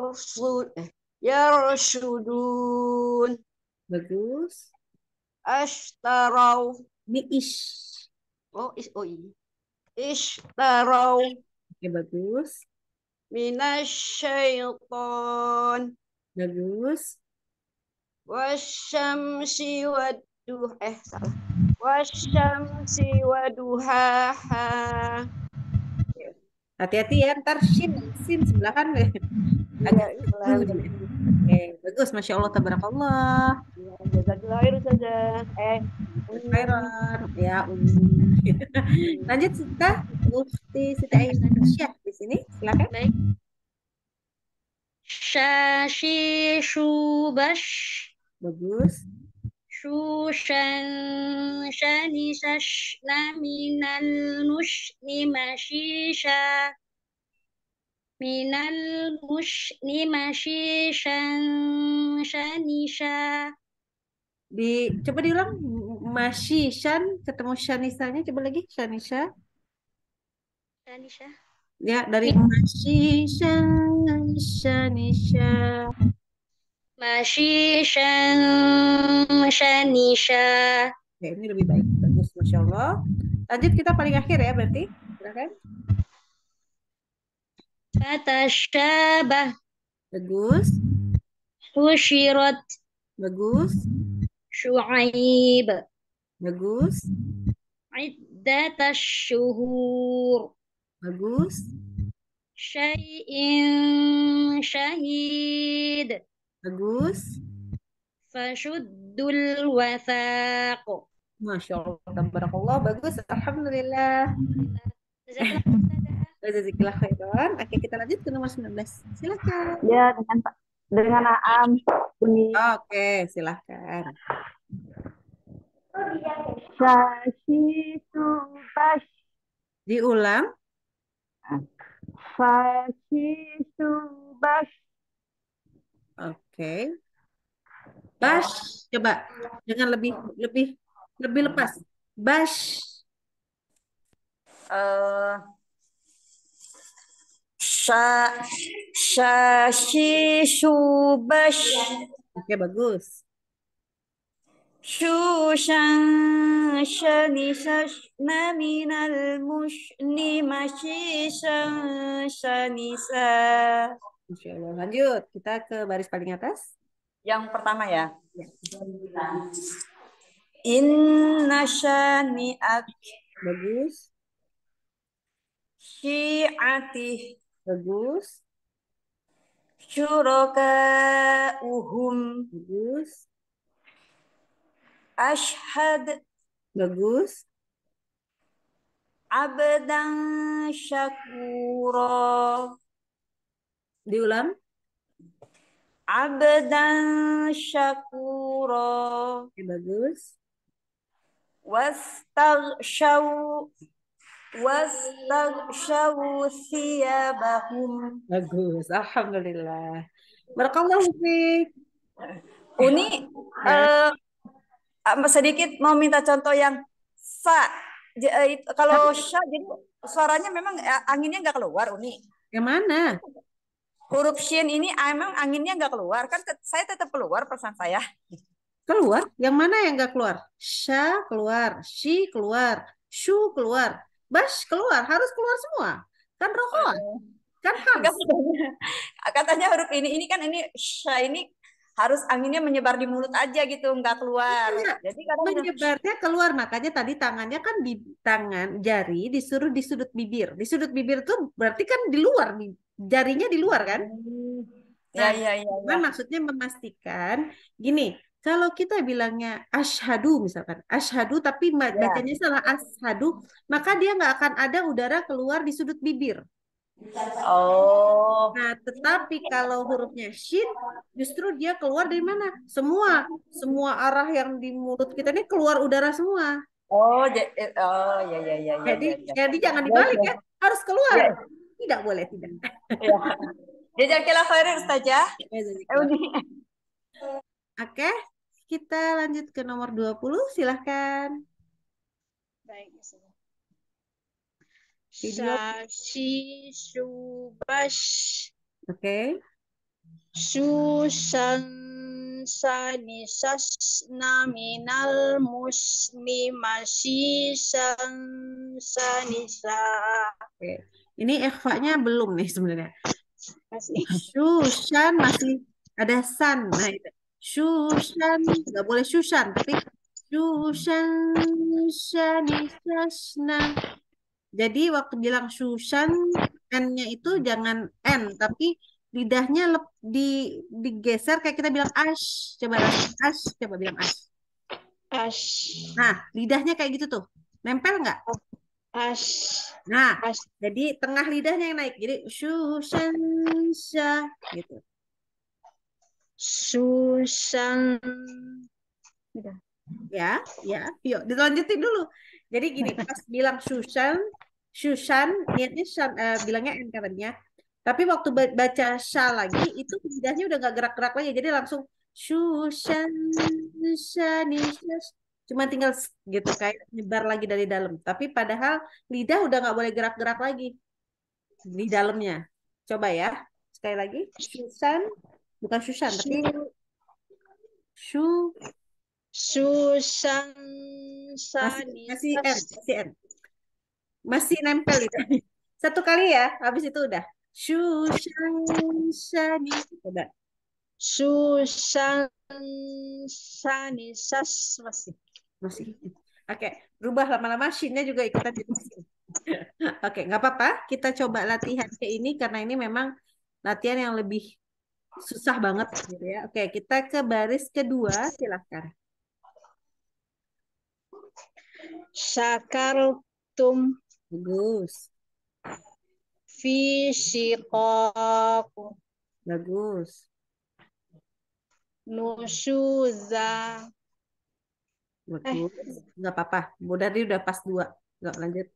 eh, ya rusudun. Bagus. Ashtarau. Di ish. Oh, is oh iya. Ishtarau. Oke, bagus. Minasyaiton. Bagus. Wasyamsi waduh eh salah. Wasyamsi waduhaha. Hati-hati ya, ntar sin, sin sebelah kan. Eh. Iya, iya, iya. Agak ya, okay. bagus. Masya Allah, tabarakallah. Ya, jazakallah khair, Eh, khairan. Ya, um. Lanjut, Sita. Mufti Sita Indonesia di sini. Silakan. Baik. Shashi Shubash. Bagus. Shushan Shani Shash Naminal Nushni Mashisha minal ni mashishan shanisha di coba diulang mashishan ketemu shanisanya coba lagi shanisha shanisha ya dari iya. mashishan shanisha mashishan shanisha ya ini lebih baik bagus masya Allah lanjut kita paling akhir ya berarti silakan Fatasyabah. Bagus. Husyirat. Bagus. shu'aib Bagus. Iddatas syuhur. Bagus. Syai'in syahid. Bagus. Fashuddul wathaq. Masya Allah, tabarakallah, bagus, Alhamdulillah. Jazakillah khairan. Oke, kita lanjut ke nomor 19. Silakan. Ya, dengan dengan Aam Buni. Oke, silakan. Sashi subash. Diulang. Sashi subash. Oke. Bash, coba dengan lebih lebih lebih lepas. Bash. Eh, uh, sa sa si subash Oke, okay, bagus. Shushan shani shashna naminal mushni mashishan shanisa. Insya Allah. Lanjut, kita ke baris paling atas. Yang pertama ya. ya. Inna ak Bagus. atih Bagus. Syuroka uhum. Bagus. ashad Bagus. Abdan syakuro. Diulang. Abdan syakuro. Okay, bagus. shau wastaghshaw thiyabahum. Bagus, alhamdulillah. Barakallahu fiik. Uni ya. eh, sedikit mau minta contoh yang sa eh, kalau sya jadi suaranya memang eh, anginnya nggak keluar Uni. Yang mana? Huruf shin ini ah, emang anginnya nggak keluar kan saya tetap keluar pesan saya. Keluar? Yang mana yang nggak keluar? Sya keluar, shi keluar, shu keluar, bash keluar, harus keluar semua. Kan rokok Kan harus. Katanya huruf ini ini kan ini ini harus anginnya menyebar di mulut aja gitu, nggak keluar. ya, Jadi karena menyebarnya keluar, makanya tadi tangannya kan di tangan jari disuruh di sudut bibir. Di sudut bibir tuh berarti kan di luar jarinya di luar kan? Hmm. Nah, ya, ya, ya, ya. maksudnya memastikan gini, kalau kita bilangnya ashadu misalkan, ashadu tapi ya. bacanya salah ashadu, maka dia nggak akan ada udara keluar di sudut bibir. Oh. Nah, tetapi kalau hurufnya shin, justru dia keluar dari mana? Semua, semua arah yang di mulut kita ini keluar udara semua. Oh, eh, oh ya, ya ya ya. Jadi, ya, ya. jadi jangan dibalik ya, ya. harus keluar. Ya. Tidak boleh tidak. Ya. Jazakallah khairan saja. Oke. Okay. Kita lanjut ke nomor 20, silahkan. Baik, ya, Video. Shashi Subash. Oke. Okay. Shash Naminal Muslimashi Shan sanisa. Oke. Okay. Ini ikhfa-nya belum nih sebenarnya. Masih. Susan masih ada san. Nah, itu. Susan, nggak boleh Susan, tapi Susan, Shani, Shashna. Jadi waktu bilang Susan, N-nya itu jangan N, tapi lidahnya lep, di, digeser kayak kita bilang ash. Coba bilang ash, coba bilang ash. Ash. Nah, lidahnya kayak gitu tuh. Nempel nggak? Ash. Nah, ash. jadi tengah lidahnya yang naik. Jadi Susan, Shah, gitu. Susan Udah. Ya, ya. Yuk, dilanjutin dulu. Jadi gini, pas bilang Susan, Susan niatnya Susan, uh, bilangnya N katanya. Tapi waktu baca sa lagi itu lidahnya udah gak gerak-gerak lagi. Jadi langsung Susan, Susan, Susan. cuma tinggal gitu kayak nyebar lagi dari dalam. Tapi padahal lidah udah nggak boleh gerak-gerak lagi di dalamnya. Coba ya, sekali lagi. Susan, bukan Susan tapi Shu Susan masih, masih N masih N masih nempel itu satu kali ya habis itu udah Susan Sani udah Susan Sani Sas masih masih Oke, okay. rubah lama-lama shinnya juga ikutan jadi Oke, okay, nggak apa-apa. Kita coba latihan ke ini karena ini memang latihan yang lebih susah banget gitu ya. Oke, kita ke baris kedua, silakan. Syakartum bagus. Fisikoku bagus. Nusuza bagus. Gak Gak apa-apa. Udah tadi udah pas dua. gak lanjut.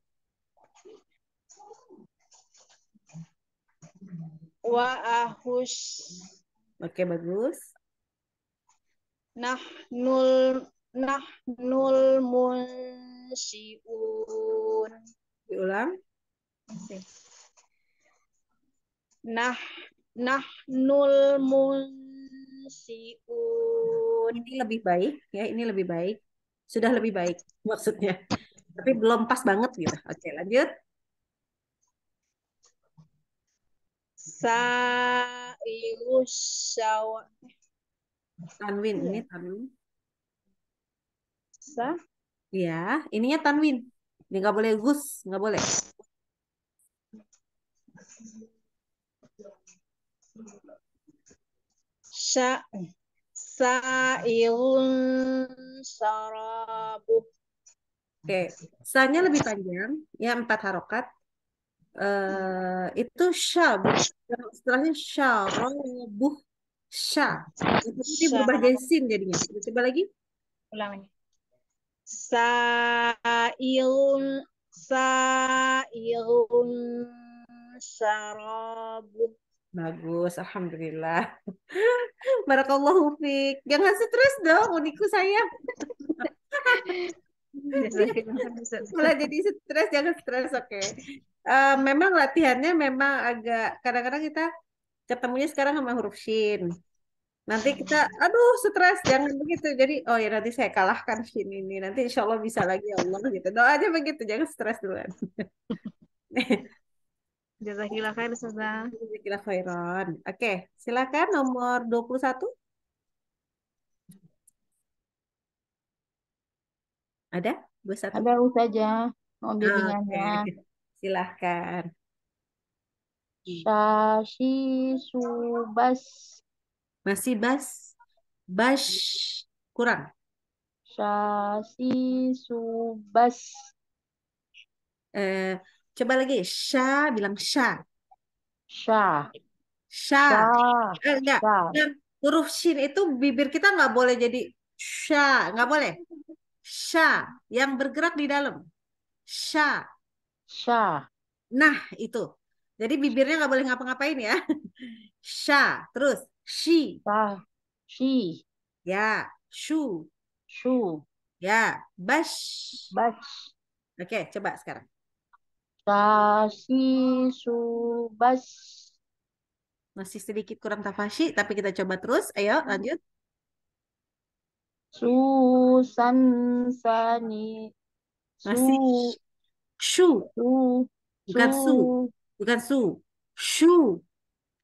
wa ahush. Oke, okay, bagus. Nahnul nahnul munsiun. Diulang. Nah nahnul munsiun. Ini lebih baik ya, ini lebih baik. Sudah lebih baik maksudnya. Tapi belum pas banget gitu. Oke, okay, lanjut. Tanwin, ini iya. tanwin. Sa? Ya, ininya tanwin. Ini nggak boleh gus, nggak boleh. Sa sa ilun sarabu. Oke, okay. sanya lebih panjang, ya empat harokat uh, itu syab setelahnya syarabuh sya itu sih berubah jadi sin jadinya coba lagi ulangi sailun sailun syarabuh Bagus, Alhamdulillah. Barakallahu fiq. Jangan stres dong, uniku saya. Mulai iya jadi stres, jangan stres, oke. Okay. Eh, memang latihannya memang agak kadang-kadang kita ketemunya sekarang sama huruf shin. Nanti kita, aduh stres, jangan begitu. Jadi, oh ya nanti saya kalahkan shin ini. Nanti insya Allah bisa lagi ya Allah gitu. Doa aja begitu, jangan stres duluan. Jazakillah khair, Ustazah. Jazakillah khairan. Oke, silakan nomor 21. Ada? Ada saja. Mau bimbingannya. Okay. Silahkan. Shashi subas. Masih bas? bas Kurang. Shasi subas. Eh, coba lagi. Sha bilang sha. Sha. Sha. Eh, huruf shin itu bibir kita nggak boleh jadi sha. Nggak boleh. Sha. Yang bergerak di dalam. Sha sha, Nah, itu. Jadi bibirnya nggak boleh ngapa-ngapain ya. sha, Terus, she. Sha. She. Ya. Shu. Shu. Ya. Bash. Bash. Oke, coba sekarang. shi shu bash, Masih sedikit kurang tafashi, tapi kita coba terus. Ayo, lanjut. Susan sani. Masih shu, Shoe. Bukan su. Bukan su. shu,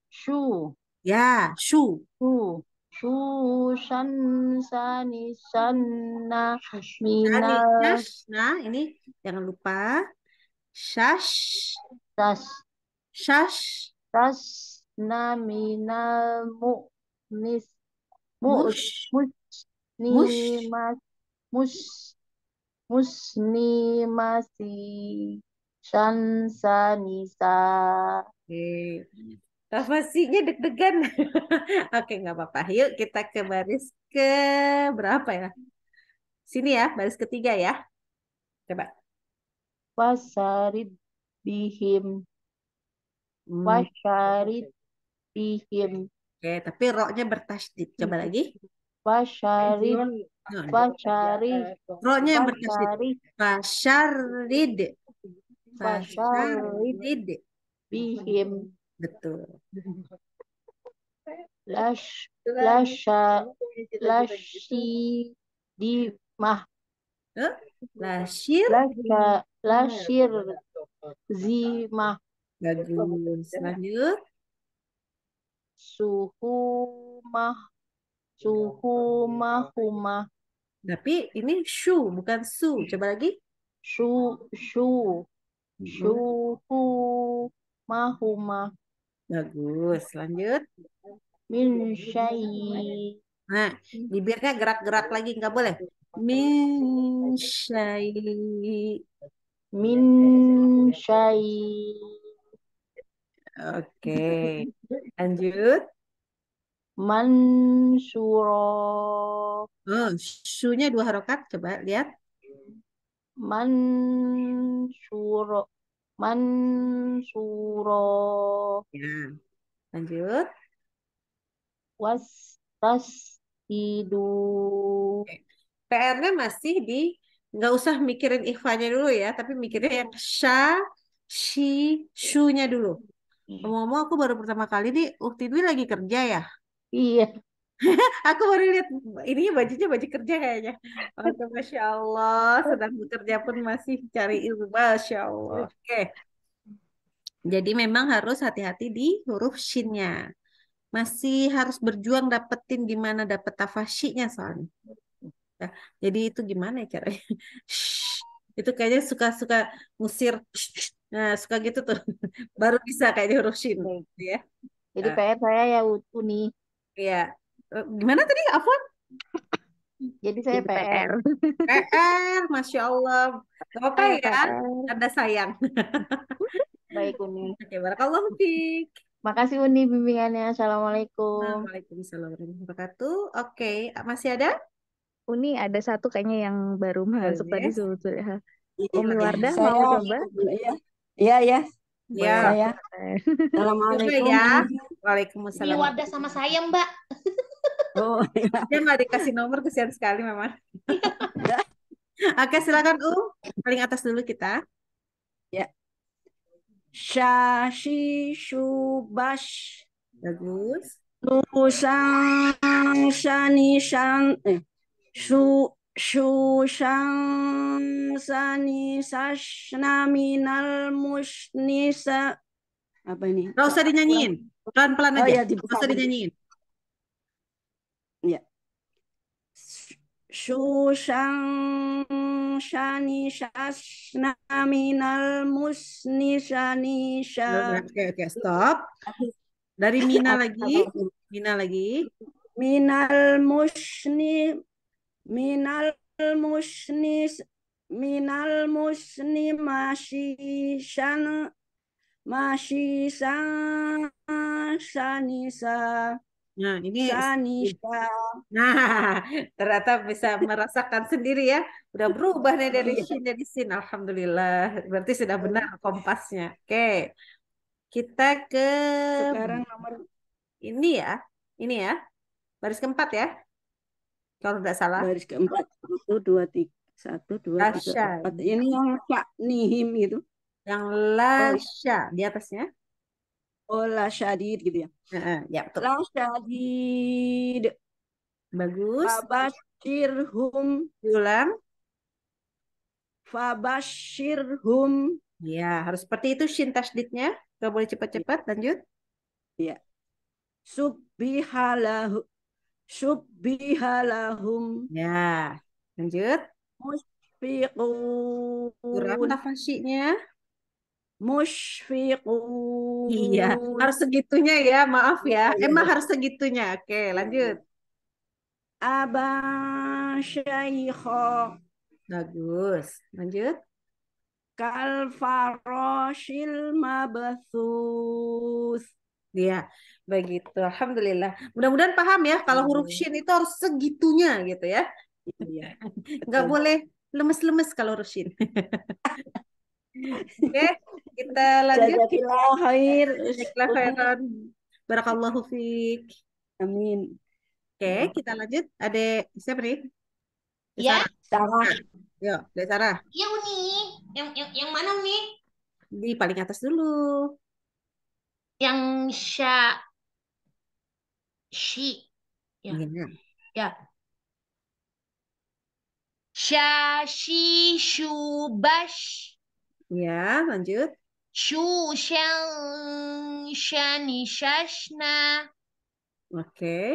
shu, Ya, shoe. Shoe. shan sani sanna mina Nah, ini jangan lupa. Shash. Shash. Shash. Shash. mu mu'nis. Mu'sh. Mu'sh. Mu'sh. Mu'sh. Musni masih shansa nisa. Oke. Tafasinya deg-degan. Oke, nggak apa-apa. Yuk kita ke baris ke berapa ya? Sini ya, baris ketiga ya. Coba. Wasarid bihim. Hmm. Wasarid bihim. Oke, tapi roknya bertasdid. Coba lagi. Basharid. Nah, Basharid. Ya, eh, roknya yang berkasih. Basharid. Basharid. Bihim. Betul. Lash, lasha, lashi di mah. Huh? Lashir. Lasha, lashir nah, ya, zimah. Bagus. Lanjut. Suhu mah Suhuma huma. Tapi ini shu bukan su. Coba lagi. Shu shu suhu mahuma. Bagus. Lanjut. Min syai. Nah, bibirnya gerak-gerak lagi nggak boleh. Min syai. Min syai. Oke. Okay. Lanjut. Mansuro. Oh, nya dua harokat. Coba lihat. Mansuro. Mansuro. Ya. Lanjut. Was idu. PR-nya masih di nggak usah mikirin ikhwanya dulu ya, tapi mikirnya yang sya, shi, shu-nya dulu. Hmm. Ngomong-ngomong aku baru pertama kali nih, Ukti Dwi lagi kerja ya. Iya. Aku baru lihat ininya bajunya baju kerja kayaknya. Oke, Masya Allah. Sedang bekerja pun masih cari ilmu. Masya Allah. Oke. Jadi memang harus hati-hati di huruf shinnya. Masih harus berjuang dapetin gimana dapet tafasyinya soalnya. Ya, jadi itu gimana ya caranya? itu kayaknya suka-suka ngusir. Nah, suka gitu tuh. Baru bisa kayaknya huruf shin. Gitu ya. Jadi nah. PR saya ya utuh nih Iya. Eh, gimana tadi Afwan? Jadi saya Jadi PR. PR. Masya Allah. Gak apa ya, ada sayang. Baik Uni. Oke, barakallah Fik. Makasih Uni bimbingannya. Assalamualaikum. Waalaikumsalam warahmatullahi wabarakatuh. Oke, masih ada? Uni ada satu kayaknya yang baru masuk tadi sebetulnya. Iya, Umi Wardah mau coba? Iya, iya. iya. Ya. Saya. Assalamualaikum. Ya. Waalaikumsalam. Ini wadah sama saya, Mbak. Oh, iya. Dia nggak dikasih nomor, kesian sekali memang. Iya. Oke, silakan U. Paling atas dulu kita. Ya. Shashi Shubash. Bagus. Nusang Shani Shan eh. Shu. Shushang sani sashna minal musnisa. Apa ini? Gak usah dinyanyiin. Pelan-pelan aja. Oh, ya, Gak usah dinyanyiin. Ya. Syusan sani sashna minal musnisani Oke, oke. stop. Dari Mina lagi. Mina lagi. Minal musni minal musnis minal musni masisan masyisan Nah, ini Sanisa. Nah, ternyata bisa merasakan sendiri ya. Udah berubah nih dari iya. sini dari sini. Alhamdulillah. Berarti sudah iya. benar kompasnya. Oke. Kita ke sekarang nomor ini ya. Ini ya. Baris keempat ya kalau tidak salah. Baris keempat satu dua tiga satu dua Lasha. tiga empat. Ini yang pak nihim gitu. Yang oh, iya. lasha oh. di atasnya. Oh lasyadid gitu ya. Uh, ya betul. Lasyadid. Bagus. Fabashirhum. Ulang. Fabashirhum. Ya, harus seperti itu shin tasdidnya. Gak boleh cepat-cepat, lanjut. Ya. Subbihalahu Syubbiha Ya, lanjut. Musfiqun. Kurang nafasinya. Musfiqun. Iya, harus segitunya ya, maaf ya. Iya. Emang harus segitunya. Oke, lanjut. Abang Syaiho. Bagus. Lanjut. Kalfaroshil mabathus. Iya. Begitu. Alhamdulillah. Mudah-mudahan paham ya kalau huruf shin itu harus segitunya gitu ya. Iya. Nggak boleh lemes-lemes kalau huruf shin. Oke, kita lanjut. Jazakallah khair. khairan. Barakallahu fiik. Amin. Oke, iya. kita lanjut. Ada siapa nih? Ya. Sarah. Yo, dari Sarah. Iya, Uni. Yang, yang yang mana, Uni? Di paling atas dulu. Yang sya she ya yeah. ya yeah. shashi shubash ya lanjut shu shan shani shashna oke okay.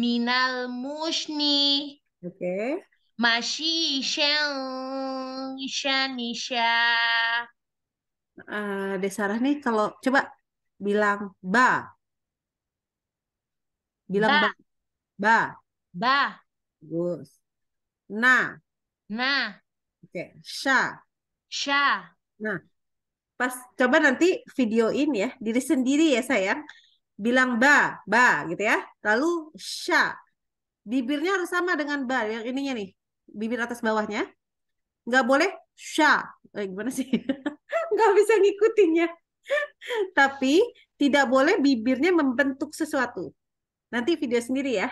minal mushni oke okay. mashi sheng shani sha uh, ah, desarah nih kalau coba bilang ba Bilang ba. Ba. Ba. Bagus. Na. Na. Oke. Sha. Sha. Nah. Pas coba nanti videoin ya diri sendiri ya sayang. Bilang ba, ba gitu ya. Lalu sha. Bibirnya harus sama dengan ba yang ininya nih. Bibir atas bawahnya. Nggak boleh sha. Eh, gimana sih? Nggak bisa ngikutinnya. Tapi tidak boleh bibirnya membentuk sesuatu. Nanti video sendiri ya.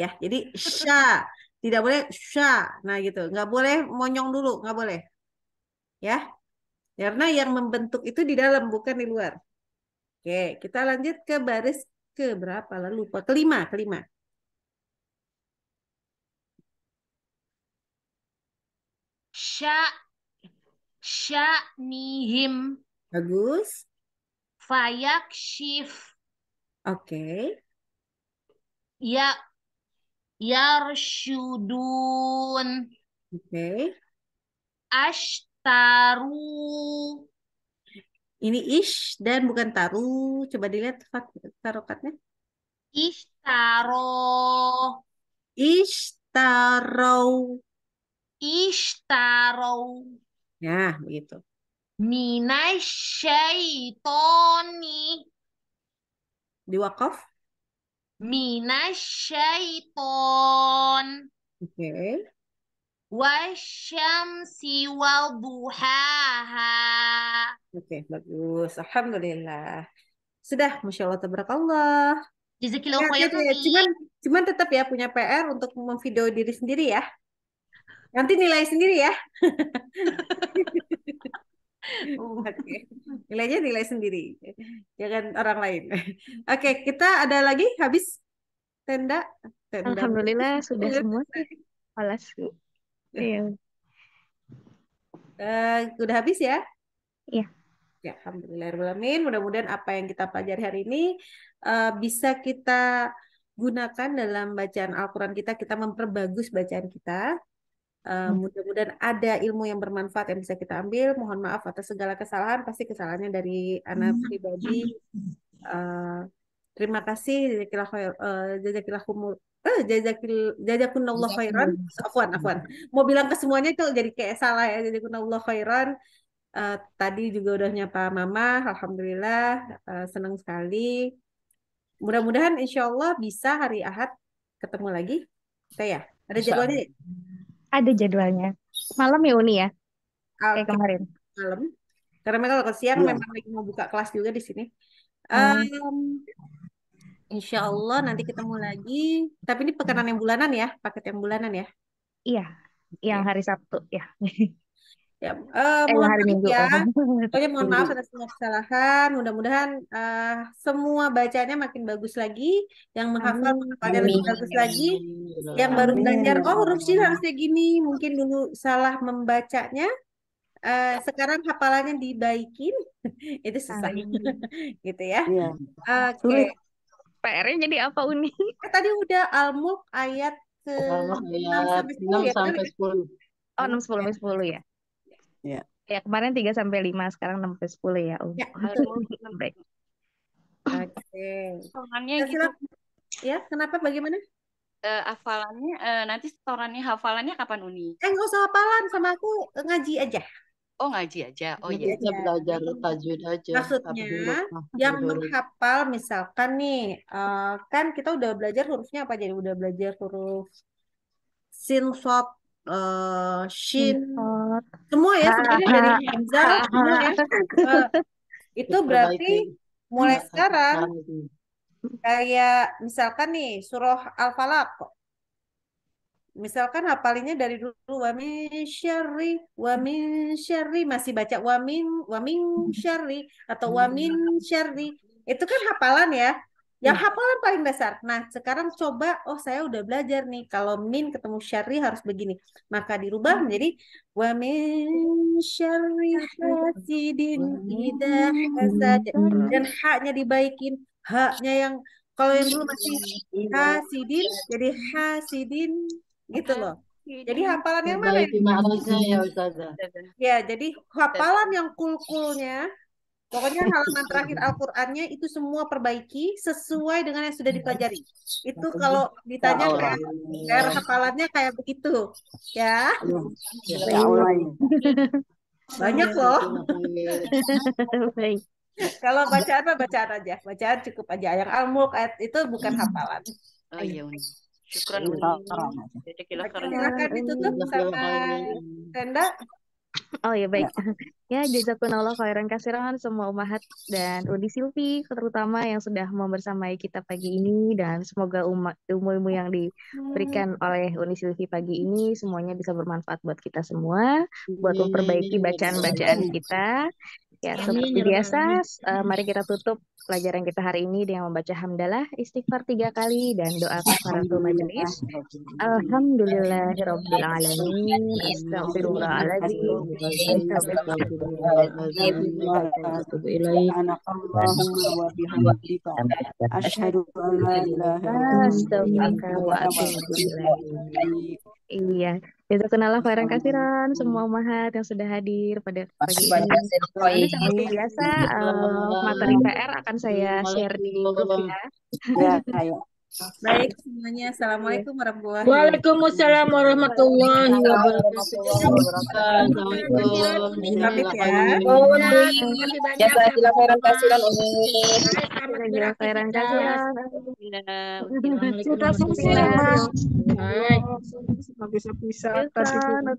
Ya, jadi sya. Tidak boleh sya. Nah gitu. Nggak boleh monyong dulu. Nggak boleh. Ya. Karena yang membentuk itu di dalam, bukan di luar. Oke, kita lanjut ke baris ke berapa? Lalu lupa. Kelima, kelima. Sya sya nihim Bagus. Fayak shift Oke. Ya yarsyudun. Oke. Okay. Ashtaru. Ini ish dan bukan taru. Coba dilihat tarokatnya. Ishtaro. Ishtaro. Ishtaro. Nah, begitu. Minai syaitoni. Diwakaf? Minasyaiton. Oke. Wasyamsi wal Oke, bagus. Alhamdulillah. Sudah, Masya Allah, tabarakallah. Jazakillah ya, khairan. Ya, cuman, cuman tetap ya punya PR untuk memvideo diri sendiri ya. Nanti nilai sendiri ya. Oh. okay. nilainya nilai sendiri jangan ya orang lain oke okay, kita ada lagi habis tenda, tenda. alhamdulillah sudah semua alas iya uh, udah habis ya iya ya alhamdulillahirobbilalamin mudah-mudahan apa yang kita pelajari hari ini uh, bisa kita gunakan dalam bacaan Al-Quran kita, kita memperbagus bacaan kita, Uh, mudah-mudahan ada ilmu yang bermanfaat yang bisa kita ambil. Mohon maaf atas segala kesalahan, pasti kesalahannya dari anak hmm. pribadi. Uh, terima kasih jazakillah khair, eh, jazakillah humur, eh jazakil khairan. Afwan, afwan. Mau bilang ke semuanya itu jadi kayak salah ya. Jazakunallah khairan. Uh, tadi juga udah nyapa mama, alhamdulillah uh, senang sekali. Mudah-mudahan insya Allah bisa hari Ahad ketemu lagi. saya ada jadwalnya. Ada jadwalnya. Malam ya Uni ya? Kayak kemarin. Malam. Karena mereka kalau siang yeah. memang lagi mau buka kelas juga di sini. Hmm. Insya Allah nanti ketemu lagi. Tapi ini pekanan hmm. yang bulanan ya, paket yang bulanan ya. Iya, yang hari Sabtu ya. Ya, uh, eh, mohon hari Minggu. Ya. Pokoknya mohon maaf atas semua kesalahan. Mudah-mudahan uh, semua bacanya makin bagus lagi, yang menghafal menghafalnya lebih bagus lagi, Amin. yang baru belajar oh huruf sih harusnya gini, mungkin dulu salah membacanya. Uh, sekarang hafalannya dibaikin, itu susah Amin. gitu ya. ya. Oke. Okay. PR-nya jadi apa Uni? Eh, tadi udah Al-Mulk ayat ke ya, oh, ayat 6 sampai 10 ya. 6 sampai 10. Oh, 6 10 10 ya. Ya. Ya, kemarin 3 sampai 5, sekarang 6 sampai 10 ya, Oh, yeah. Halo. Oke. Okay. Soalnya ya, gitu. Ya, kenapa bagaimana? uh, hafalannya uh, nanti setorannya hafalannya kapan Uni? Eh nggak usah hafalan sama aku ngaji aja. Oh ngaji aja. Oh iya. Aja belajar tajwid aja. Maksudnya Tapi yang menghafal misalkan nih uh, kan kita udah belajar hurufnya apa jadi udah belajar huruf sin sot uh, Shin, semua ya ah, sebenarnya dari Hamzah ah, semua ya. Ah. Eh, itu berarti mulai sekarang kayak misalkan nih surah Al-Falaq misalkan hafalinnya dari dulu Wamin syari Wamin syari masih baca Wamin Wamin syari atau Wamin syari itu kan hafalan ya yang hmm. hafalan paling dasar. Nah, sekarang coba, oh saya udah belajar nih, kalau min ketemu syari harus begini. Maka dirubah hmm. menjadi wa min syari hasidin idha hasad. Dan haknya dibaikin, haknya yang kalau yang dulu masih hasidin, jadi hasidin gitu loh. Jadi hafalan yang mana? Ya, ya jadi hafalan yang kul-kulnya Pokoknya halaman terakhir Al-Qur'annya itu semua perbaiki sesuai dengan yang sudah dipelajari. Itu kalau ditanya kayak hafalannya kayak begitu. Ya. ya Banyak loh. kalau bacaan apa bacaan aja. Bacaan cukup aja. Yang Al-Mulk itu bukan hmm. hafalan. Oh iya. Syukran. Silakan ditutup sama Tenda. Oh ya baik. Ya, ya jazakumullah khairan kasiran semua umahat dan Udi Silvi terutama yang sudah membersamai kita pagi ini dan semoga umat ilmu yang diberikan hmm. oleh Uni Silvi pagi ini semuanya bisa bermanfaat buat kita semua, buat memperbaiki bacaan-bacaan kita Ya, Amin. Ya, seperti iya, biasa, uh, mari kita tutup pelajaran kita hari ini dengan membaca hamdalah, istighfar tiga kali, dan doa kafaratul majelis. Alhamdulillahirabbil ya alamin. Astagfirullahalazim. Astagfirullahalazim. astagfirullahaladzim. Iya, ya, lah khairan kasiran semua mahat yang sudah hadir pada pagi ini. Karena seperti biasa uh, materi PR akan saya iya, share di grup ya. Ya, ya. Baik semuanya. Assalamualaikum warahmatullahi wabarakatuh. Waalaikumsalam warahmatullahi wabarakatuh. terima kasih khairan kasiran Terima kasih terima kasih terima